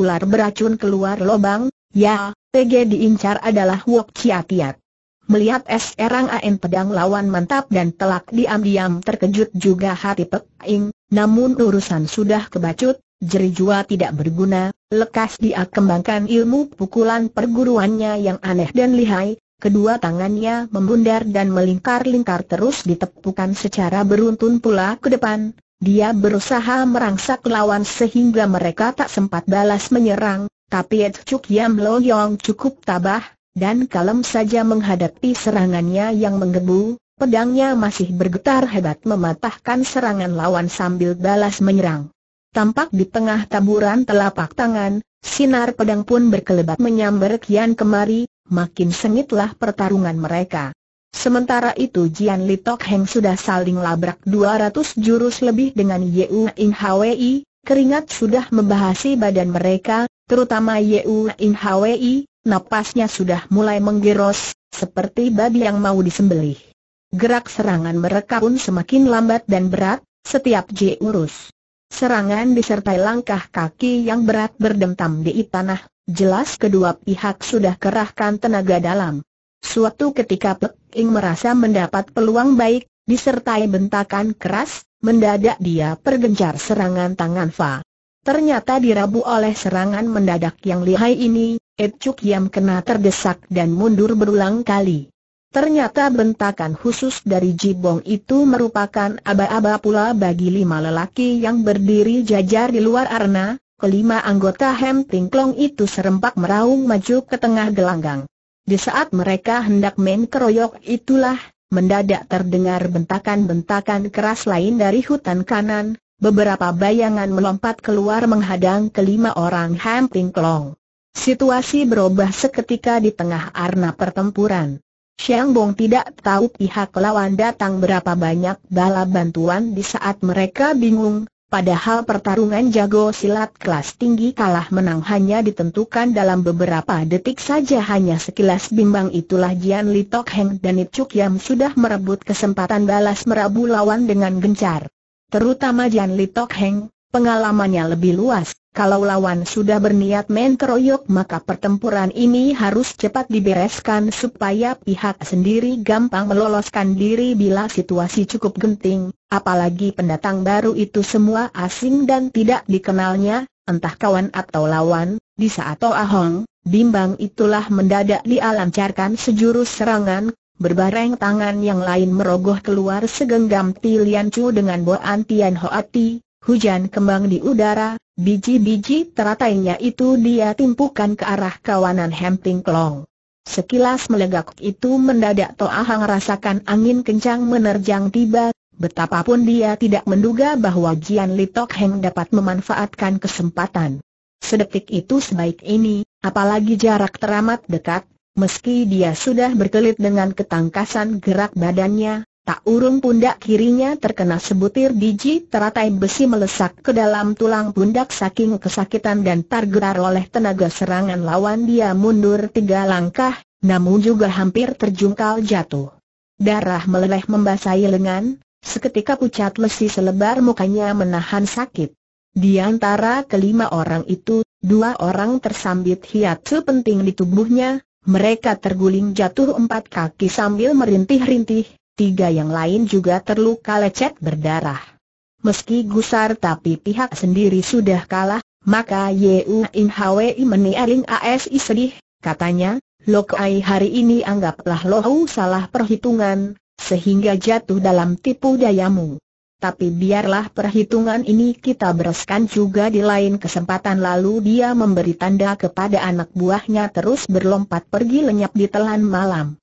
Speaker 1: ular beracun keluar lobang, ya, TG diincar adalah Wok Chia Tiat. Melihat es erang an pedang lawan mantap dan telak diam-diam terkejut juga hati Pek Ing, namun urusan sudah kebacut, jeri jua tidak berguna, lekas dia kembangkan ilmu pukulan perguruannya yang aneh dan lihai, kedua tangannya membundar dan melingkar-lingkar terus ditepukan secara beruntun pula ke depan, dia berusaha merangsak lawan sehingga mereka tak sempat balas menyerang, tapi Ed Chuk Yam Lo Yong cukup tabah, dan kalem saja menghadapi serangannya yang menggebu, pedangnya masih bergetar hebat mematahkan serangan lawan sambil balas menyerang. Tampak di tengah taburan telapak tangan, sinar pedang pun berkelebat menyambar kian kemari, makin sengitlah pertarungan mereka. Sementara itu Jian Li Tok Heng sudah saling labrak 200 jurus lebih dengan U In Hwi, keringat sudah membahasi badan mereka, terutama U In Hwi, napasnya sudah mulai menggeros, seperti babi yang mau disembelih. Gerak serangan mereka pun semakin lambat dan berat, setiap J urus. Serangan disertai langkah kaki yang berat berdentam di tanah, jelas kedua pihak sudah kerahkan tenaga dalam. Suatu ketika Pek Ing merasa mendapat peluang baik, disertai bentakan keras, mendadak dia pergencar serangan tangan Fa. Ternyata dirabu oleh serangan mendadak yang lihai ini, Et Chuk Yam kena terdesak dan mundur berulang kali. Ternyata bentakan khusus dari Jibong itu merupakan aba-aba pula bagi lima lelaki yang berdiri jajar di luar arena, kelima anggota Hem Tingklong itu serempak meraung maju ke tengah gelanggang. Di saat mereka hendak main keroyok itulah, mendadak terdengar bentakan-bentakan keras lain dari hutan kanan, Beberapa bayangan melompat keluar menghadang kelima orang Hamping Klong. Situasi berubah seketika di tengah arna pertempuran. Xiang Bong tidak tahu pihak lawan datang berapa banyak bala bantuan di saat mereka bingung, padahal pertarungan jago silat kelas tinggi kalah menang hanya ditentukan dalam beberapa detik saja hanya sekilas bimbang itulah Jian Li Tok Heng dan Ip Chuk Yam sudah merebut kesempatan balas merabu lawan dengan gencar terutama Jan Li Tok Heng, pengalamannya lebih luas. Kalau lawan sudah berniat menteroyok maka pertempuran ini harus cepat dibereskan supaya pihak sendiri gampang meloloskan diri bila situasi cukup genting, apalagi pendatang baru itu semua asing dan tidak dikenalnya, entah kawan atau lawan, di saat Toa Hong, bimbang itulah mendadak dialancarkan sejurus serangan, Berbareng tangan yang lain merogoh keluar segenggam pilihan cu dengan boan Tian Hoati, hujan kembang di udara, biji-biji teratainya itu dia timpukan ke arah kawanan Hemping Klong. Sekilas melegak itu mendadak Toahang rasakan angin kencang menerjang tiba, betapapun dia tidak menduga bahwa Jian Litok Heng dapat memanfaatkan kesempatan. Sedetik itu sebaik ini, apalagi jarak teramat dekat, Meski dia sudah berkelit dengan ketangkasan gerak badannya, tak urung pundak kirinya terkena sebutir biji teratai besi melesak ke dalam tulang pundak saking kesakitan dan tergerar oleh tenaga serangan lawan dia mundur tiga langkah, namun juga hampir terjungkal jatuh. Darah meleleh membasahi lengan, seketika pucat lesi selebar mukanya menahan sakit. Di antara kelima orang itu, dua orang tersambit hiat sepenting di tubuhnya, mereka terguling jatuh empat kaki sambil merintih-rintih, tiga yang lain juga terluka lecet berdarah. Meski gusar tapi pihak sendiri sudah kalah, maka Yeu In Hwi meniaring AS sedih, katanya, Lokai hari ini anggaplah Lohu salah perhitungan, sehingga jatuh dalam tipu dayamu tapi biarlah perhitungan ini kita bereskan juga di lain kesempatan lalu dia memberi tanda kepada anak buahnya terus berlompat pergi lenyap di telan malam.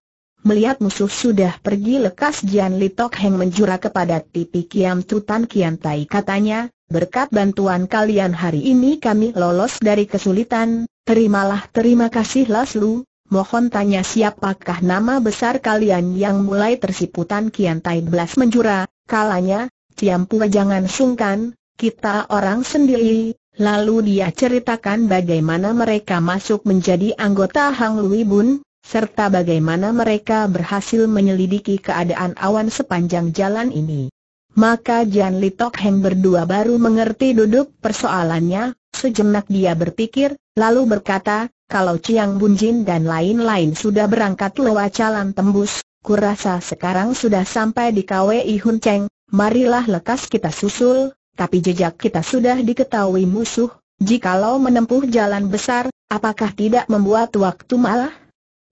Speaker 1: Melihat musuh sudah pergi lekas Jian Li Tok Heng menjura kepada Tipi Kiam Tutan Kian Tai katanya, berkat bantuan kalian hari ini kami lolos dari kesulitan, terimalah terima kasih lu. Mohon tanya siapakah nama besar kalian yang mulai tersiputan Kian Tai Blas menjura, kalanya, Pua jangan sungkan, kita orang sendiri, lalu dia ceritakan bagaimana mereka masuk menjadi anggota Hang Lui Bun, serta bagaimana mereka berhasil menyelidiki keadaan awan sepanjang jalan ini. Maka Jan Litok Heng berdua baru mengerti duduk persoalannya, sejenak dia berpikir, lalu berkata, kalau Ciang Jin dan lain-lain sudah berangkat lewat jalan tembus, kurasa sekarang sudah sampai di KWI Hun Cheng, marilah lekas kita susul, tapi jejak kita sudah diketahui musuh, jikalau menempuh jalan besar, apakah tidak membuat waktu malah?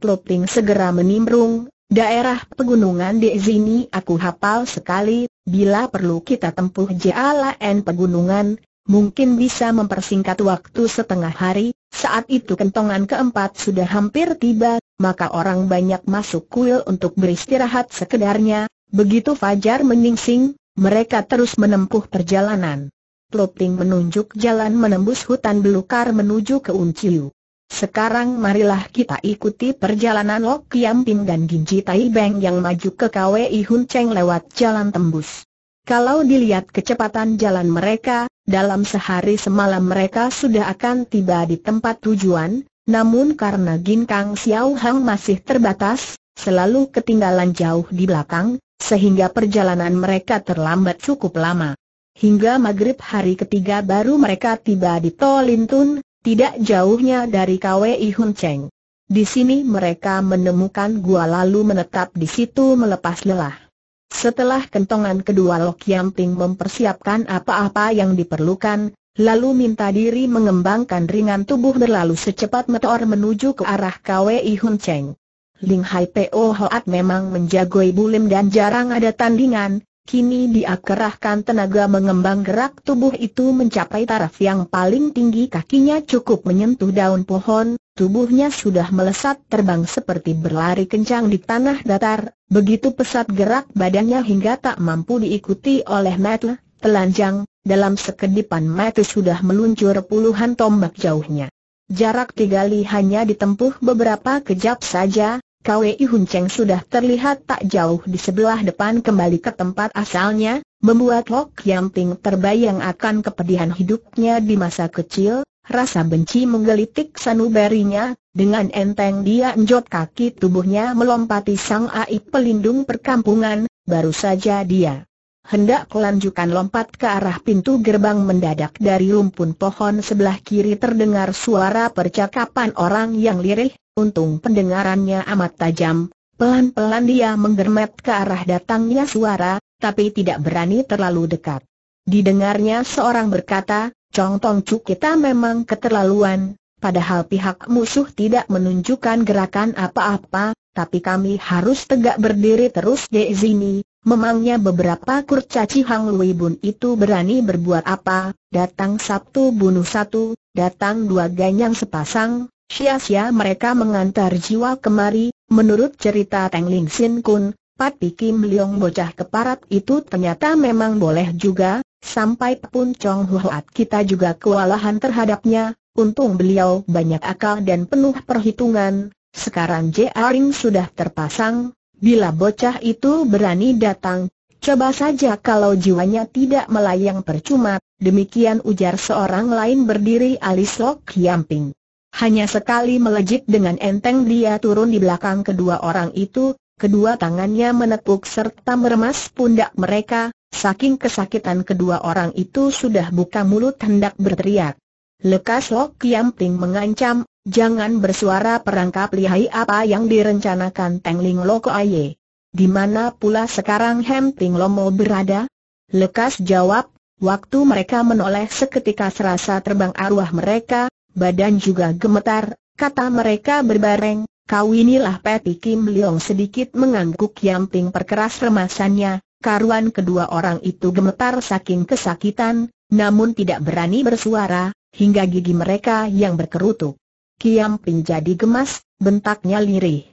Speaker 1: Kloping segera menimbrung, daerah pegunungan di sini aku hafal sekali, bila perlu kita tempuh jalan pegunungan, mungkin bisa mempersingkat waktu setengah hari, saat itu kentongan keempat sudah hampir tiba, maka orang banyak masuk kuil untuk beristirahat sekedarnya, Begitu Fajar meningsing, mereka terus menempuh perjalanan. Ploping menunjuk jalan menembus hutan belukar menuju ke Unciu. Sekarang marilah kita ikuti perjalanan Lok Kiamping dan Ginji Tai Beng yang maju ke KWI Hun Cheng lewat jalan tembus. Kalau dilihat kecepatan jalan mereka, dalam sehari semalam mereka sudah akan tiba di tempat tujuan, namun karena Gin Kang Xiao Hang masih terbatas, selalu ketinggalan jauh di belakang, sehingga perjalanan mereka terlambat cukup lama. Hingga maghrib hari ketiga baru mereka tiba di Tolintun, tidak jauhnya dari KWI Hun Di sini mereka menemukan gua lalu menetap di situ melepas lelah. Setelah kentongan kedua Lok Yamping mempersiapkan apa-apa yang diperlukan, lalu minta diri mengembangkan ringan tubuh berlalu secepat meteor menuju ke arah KWI Hun Ling Hai Po Hoat memang menjagoi bulim dan jarang ada tandingan, kini dia kerahkan tenaga mengembang gerak tubuh itu mencapai taraf yang paling tinggi kakinya cukup menyentuh daun pohon, tubuhnya sudah melesat terbang seperti berlari kencang di tanah datar, begitu pesat gerak badannya hingga tak mampu diikuti oleh metel, telanjang, dalam sekedipan metel sudah meluncur puluhan tombak jauhnya. Jarak tiga li hanya ditempuh beberapa kejap saja, Kwi Hun Cheng sudah terlihat tak jauh di sebelah depan kembali ke tempat asalnya, membuat Lok Yang Ting terbayang akan kepedihan hidupnya di masa kecil, rasa benci menggelitik sanubarinya, dengan enteng dia enjot kaki tubuhnya melompati sang aib pelindung perkampungan, baru saja dia hendak kelanjukan lompat ke arah pintu gerbang mendadak dari rumpun pohon sebelah kiri terdengar suara percakapan orang yang lirih, Untung pendengarannya amat tajam, pelan-pelan dia menggermet ke arah datangnya suara, tapi tidak berani terlalu dekat. Didengarnya seorang berkata, Chong Tong Chu kita memang keterlaluan, padahal pihak musuh tidak menunjukkan gerakan apa-apa, tapi kami harus tegak berdiri terus di sini. Memangnya beberapa kurcaci Hang Lui Bun itu berani berbuat apa, datang Sabtu bunuh satu, datang dua ganyang sepasang, Sia-sia mereka mengantar jiwa kemari, menurut cerita Teng Lin Sin Kun, Pati Kim Leong bocah keparat itu ternyata memang boleh juga, sampai pun Chong Huat kita juga kewalahan terhadapnya, untung beliau banyak akal dan penuh perhitungan, sekarang Jaring sudah terpasang, bila bocah itu berani datang, coba saja kalau jiwanya tidak melayang percuma, demikian ujar seorang lain berdiri alis Lok Yamping. Hanya sekali melejit dengan enteng dia turun di belakang kedua orang itu, kedua tangannya menepuk serta meremas pundak mereka, saking kesakitan kedua orang itu sudah buka mulut hendak berteriak. Lekas Lok Kiam Ting mengancam, jangan bersuara perangkap lihai apa yang direncanakan Teng Ling Loko Aye. Di mana pula sekarang Hem Lomo berada? Lekas jawab, waktu mereka menoleh seketika serasa terbang arwah mereka, badan juga gemetar, kata mereka berbareng, kau inilah Peti Kim Leong sedikit mengangguk yang ting perkeras remasannya, karuan kedua orang itu gemetar saking kesakitan, namun tidak berani bersuara, hingga gigi mereka yang berkerutuk. Ping jadi gemas, bentaknya lirih.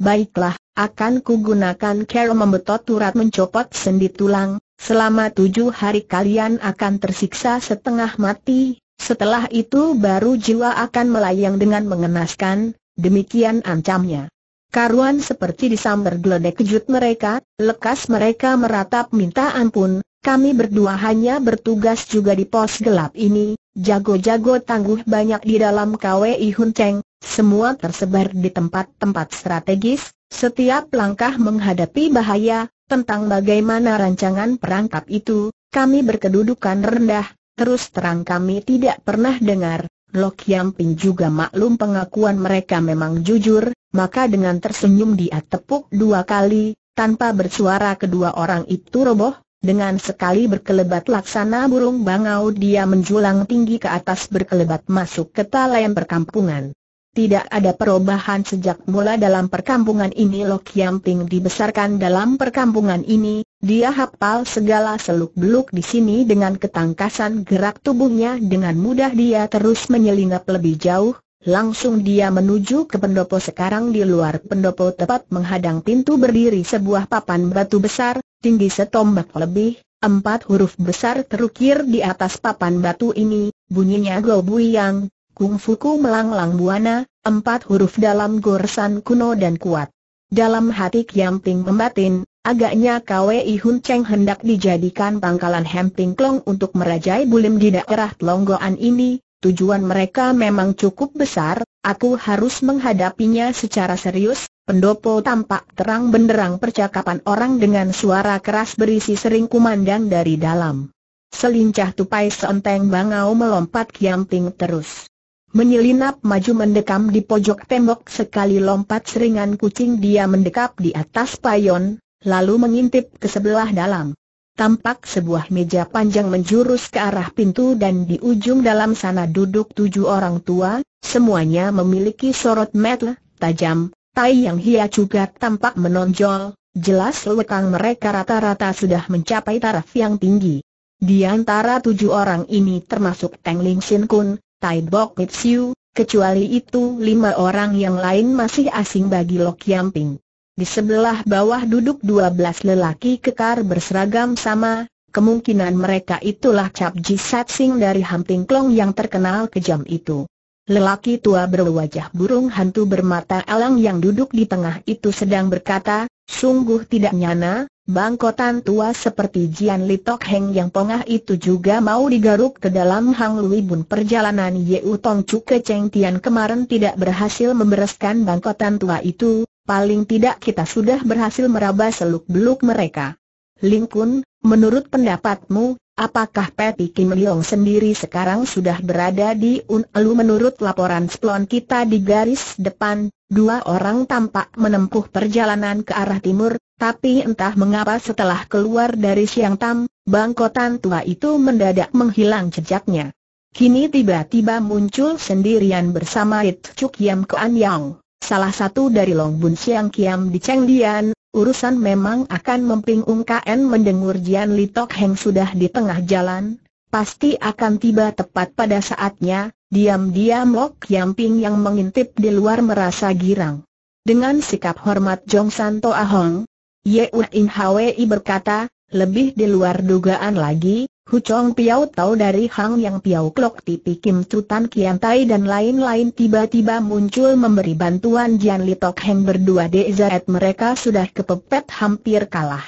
Speaker 1: Baiklah, akan kugunakan cara membetot urat mencopot sendi tulang, selama tujuh hari kalian akan tersiksa setengah mati, setelah itu baru jiwa akan melayang dengan mengenaskan, demikian ancamnya. Karuan seperti disambar geledek kejut mereka, lekas mereka meratap minta ampun, kami berdua hanya bertugas juga di pos gelap ini, jago-jago tangguh banyak di dalam KWI Hun Cheng, semua tersebar di tempat-tempat strategis, setiap langkah menghadapi bahaya, tentang bagaimana rancangan perangkap itu, kami berkedudukan rendah, Terus terang kami tidak pernah dengar, Lok Yamping juga maklum pengakuan mereka memang jujur, maka dengan tersenyum dia tepuk dua kali, tanpa bersuara kedua orang itu roboh, dengan sekali berkelebat laksana burung bangau dia menjulang tinggi ke atas berkelebat masuk ke talayan perkampungan. Tidak ada perubahan sejak mula dalam perkampungan ini Lok Ping dibesarkan dalam perkampungan ini, dia hafal segala seluk-beluk di sini dengan ketangkasan gerak tubuhnya dengan mudah dia terus menyelinap lebih jauh, langsung dia menuju ke pendopo sekarang di luar pendopo tepat menghadang pintu berdiri sebuah papan batu besar, tinggi setombak lebih, empat huruf besar terukir di atas papan batu ini, bunyinya Go Buyang, Kung Fuku Melanglang Buana, empat huruf dalam goresan kuno dan kuat. Dalam hati Kiamping membatin, Agaknya KWI Hun Cheng hendak dijadikan pangkalan Hemping Klong untuk merajai bulim di daerah longgoan ini, tujuan mereka memang cukup besar, aku harus menghadapinya secara serius, pendopo tampak terang benderang percakapan orang dengan suara keras berisi sering kumandang dari dalam. Selincah tupai seenteng bangau melompat kiamping terus. Menyelinap maju mendekam di pojok tembok sekali lompat seringan kucing dia mendekap di atas payon, lalu mengintip ke sebelah dalam. Tampak sebuah meja panjang menjurus ke arah pintu dan di ujung dalam sana duduk tujuh orang tua, semuanya memiliki sorot mata tajam, tai yang hia juga tampak menonjol, jelas lekang mereka rata-rata sudah mencapai taraf yang tinggi. Di antara tujuh orang ini termasuk Teng Ling Sin Kun, Tai Bok Mitsiu. kecuali itu lima orang yang lain masih asing bagi Lok Yamping. Di sebelah bawah duduk dua belas lelaki kekar berseragam sama, kemungkinan mereka itulah Cap Ji Sat Sing dari Hamping Klong yang terkenal kejam itu. Lelaki tua berwajah burung hantu bermata elang yang duduk di tengah itu sedang berkata, sungguh tidak nyana, bangkotan tua seperti Jian Li Tok Heng yang pongah itu juga mau digaruk ke dalam Hang Lui Bun perjalanan Yeu Tong Chu ke Cheng Tian kemarin tidak berhasil membereskan bangkotan tua itu, Paling tidak kita sudah berhasil meraba seluk-beluk mereka. Ling Kun, menurut pendapatmu, apakah Peti Kim Leong sendiri sekarang sudah berada di Un Unelu menurut laporan splon kita di garis depan, dua orang tampak menempuh perjalanan ke arah timur, tapi entah mengapa setelah keluar dari Siang Tam, bangkotan tua itu mendadak menghilang jejaknya. Kini tiba-tiba muncul sendirian bersama It Chuk Yam Kuan Yang. Salah satu dari Long Bun Siang Kiam di Cheng Dian, urusan memang akan mempingung KN mendengur Jian Li Tok Heng sudah di tengah jalan, pasti akan tiba tepat pada saatnya, diam-diam Lok Yamping yang mengintip di luar merasa girang. Dengan sikap hormat Jong Santo Ahong, Ye Uin Hwi berkata, lebih di luar dugaan lagi, Hu Chong Piao tahu dari Hang Yang Piao Klok Tipi Kim Tutan Kian Tai dan lain-lain tiba-tiba muncul memberi bantuan Jian Tok Heng berdua Zaret mereka sudah kepepet hampir kalah.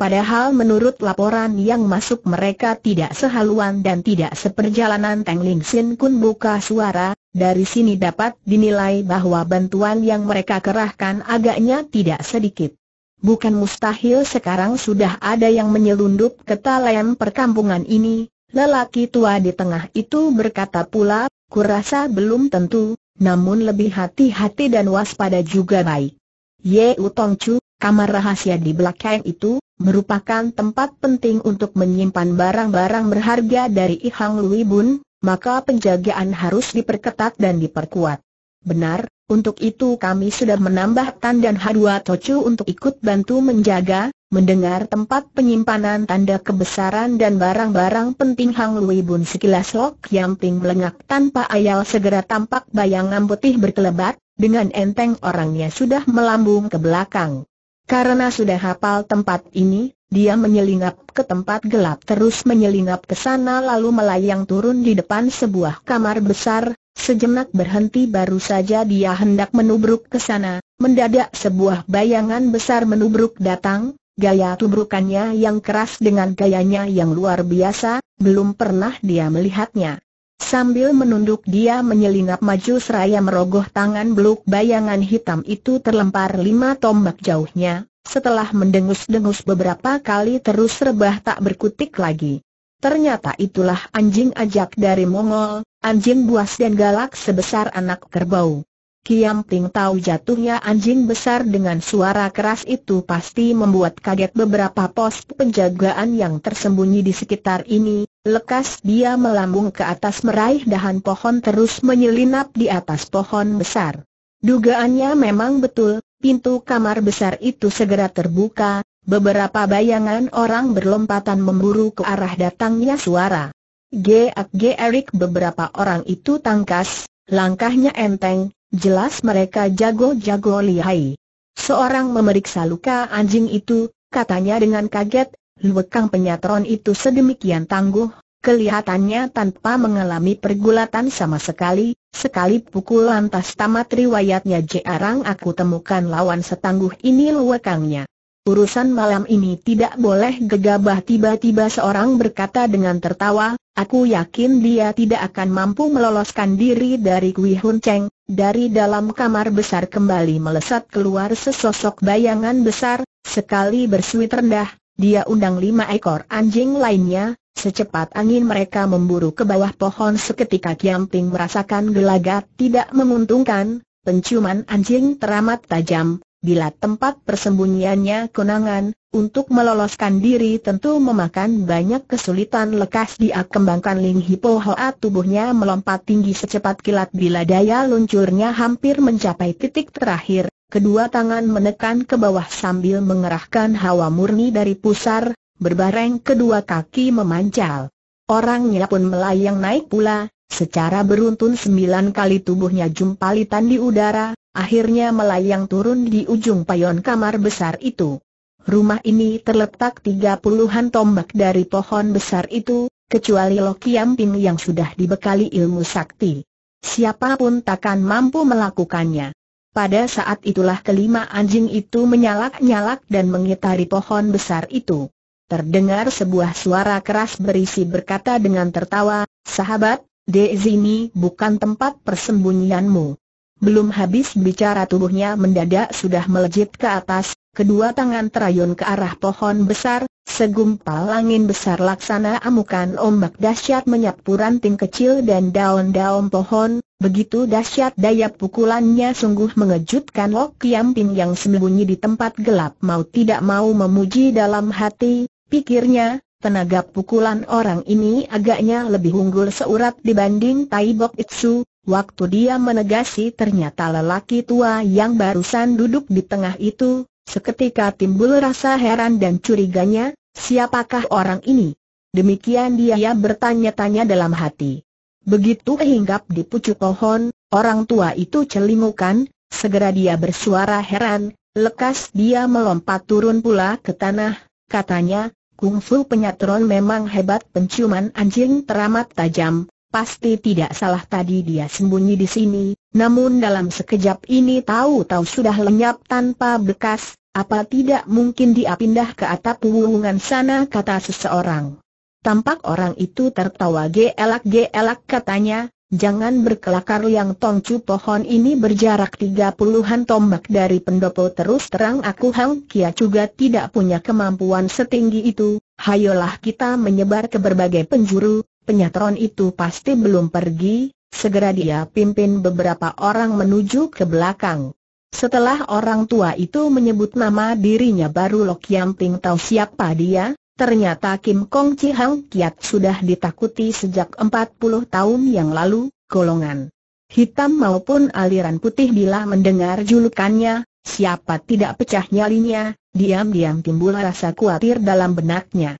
Speaker 1: Padahal menurut laporan yang masuk mereka tidak sehaluan dan tidak seperjalanan Teng Ling Sin Kun buka suara, dari sini dapat dinilai bahwa bantuan yang mereka kerahkan agaknya tidak sedikit bukan mustahil sekarang sudah ada yang menyelundup ke talam perkampungan ini. Lelaki tua di tengah itu berkata pula, kurasa belum tentu, namun lebih hati-hati dan waspada juga baik. Ye Utong Chu, kamar rahasia di belakang itu, merupakan tempat penting untuk menyimpan barang-barang berharga dari Ihang Lui Bun, maka penjagaan harus diperketat dan diperkuat. Benar, untuk itu kami sudah menambah Tan dan Hadua Tocu untuk ikut bantu menjaga, mendengar tempat penyimpanan tanda kebesaran dan barang-barang penting Hang Lui Bun sekilas Lok Ting melengak tanpa ayal segera tampak bayangan putih berkelebat, dengan enteng orangnya sudah melambung ke belakang. Karena sudah hafal tempat ini, dia menyelinap ke tempat gelap terus menyelinap ke sana lalu melayang turun di depan sebuah kamar besar, Sejenak berhenti baru saja dia hendak menubruk ke sana, mendadak sebuah bayangan besar menubruk datang, gaya tubrukannya yang keras dengan gayanya yang luar biasa, belum pernah dia melihatnya. Sambil menunduk dia menyelinap maju seraya merogoh tangan beluk bayangan hitam itu terlempar lima tombak jauhnya, setelah mendengus-dengus beberapa kali terus rebah tak berkutik lagi. Ternyata itulah anjing ajak dari Mongol, anjing buas dan galak sebesar anak kerbau. Kiam Ting tahu jatuhnya anjing besar dengan suara keras itu pasti membuat kaget beberapa pos penjagaan yang tersembunyi di sekitar ini, lekas dia melambung ke atas meraih dahan pohon terus menyelinap di atas pohon besar. Dugaannya memang betul, pintu kamar besar itu segera terbuka, Beberapa bayangan orang berlompatan memburu ke arah datangnya suara. Geak Erik beberapa orang itu tangkas, langkahnya enteng, jelas mereka jago-jago lihai. Seorang memeriksa luka anjing itu, katanya dengan kaget, luekang penyatron itu sedemikian tangguh, kelihatannya tanpa mengalami pergulatan sama sekali, sekali pukul lantas tamat riwayatnya jarang aku temukan lawan setangguh ini luekangnya urusan malam ini tidak boleh gegabah tiba-tiba seorang berkata dengan tertawa, aku yakin dia tidak akan mampu meloloskan diri dari Gui Hun Cheng, dari dalam kamar besar kembali melesat keluar sesosok bayangan besar, sekali bersuit rendah, dia undang lima ekor anjing lainnya, Secepat angin mereka memburu ke bawah pohon seketika Kiamping merasakan gelagat tidak menguntungkan, penciuman anjing teramat tajam, Bila tempat persembunyiannya konangan, untuk meloloskan diri tentu memakan banyak kesulitan lekas dia kembangkan Ling Hipo Hoa tubuhnya melompat tinggi secepat kilat bila daya luncurnya hampir mencapai titik terakhir, kedua tangan menekan ke bawah sambil mengerahkan hawa murni dari pusar, berbareng kedua kaki memancal. Orangnya pun melayang naik pula, secara beruntun sembilan kali tubuhnya jumpalitan di udara, akhirnya melayang turun di ujung payon kamar besar itu. Rumah ini terletak tiga puluhan tombak dari pohon besar itu, kecuali Loki Ping yang sudah dibekali ilmu sakti. Siapapun takkan mampu melakukannya. Pada saat itulah kelima anjing itu menyalak-nyalak dan mengitari pohon besar itu. Terdengar sebuah suara keras berisi berkata dengan tertawa, Sahabat, di sini bukan tempat persembunyianmu. Belum habis bicara tubuhnya mendadak sudah melejit ke atas, kedua tangan terayun ke arah pohon besar, segumpal angin besar laksana amukan ombak dahsyat menyapu ranting kecil dan daun-daun pohon, begitu dahsyat daya pukulannya sungguh mengejutkan Lok Kiam yang sembunyi di tempat gelap mau tidak mau memuji dalam hati, pikirnya, Tenaga pukulan orang ini agaknya lebih unggul seurat dibanding Tai Bok Itsu, Waktu dia menegasi ternyata lelaki tua yang barusan duduk di tengah itu, seketika timbul rasa heran dan curiganya, siapakah orang ini? Demikian dia bertanya-tanya dalam hati. Begitu hinggap di pucuk pohon, orang tua itu celingukan, segera dia bersuara heran, lekas dia melompat turun pula ke tanah, katanya, kungfu penyatron memang hebat penciuman anjing teramat tajam, Pasti tidak salah tadi dia sembunyi di sini, namun dalam sekejap ini tahu-tahu sudah lenyap tanpa bekas, apa tidak mungkin dia pindah ke atap wuungan sana kata seseorang. Tampak orang itu tertawa gelak-gelak katanya, jangan berkelakar yang tongcu pohon ini berjarak tiga puluhan tombak dari pendopo terus terang aku Hang Kia juga tidak punya kemampuan setinggi itu, hayolah kita menyebar ke berbagai penjuru, Penyatron itu pasti belum pergi, segera dia pimpin beberapa orang menuju ke belakang. Setelah orang tua itu menyebut nama dirinya baru Lok Yang tahu siapa dia, ternyata Kim Kong Chi Hang Kiat sudah ditakuti sejak 40 tahun yang lalu, golongan hitam maupun aliran putih bila mendengar julukannya, siapa tidak pecah nyalinya, diam-diam timbul rasa khawatir dalam benaknya.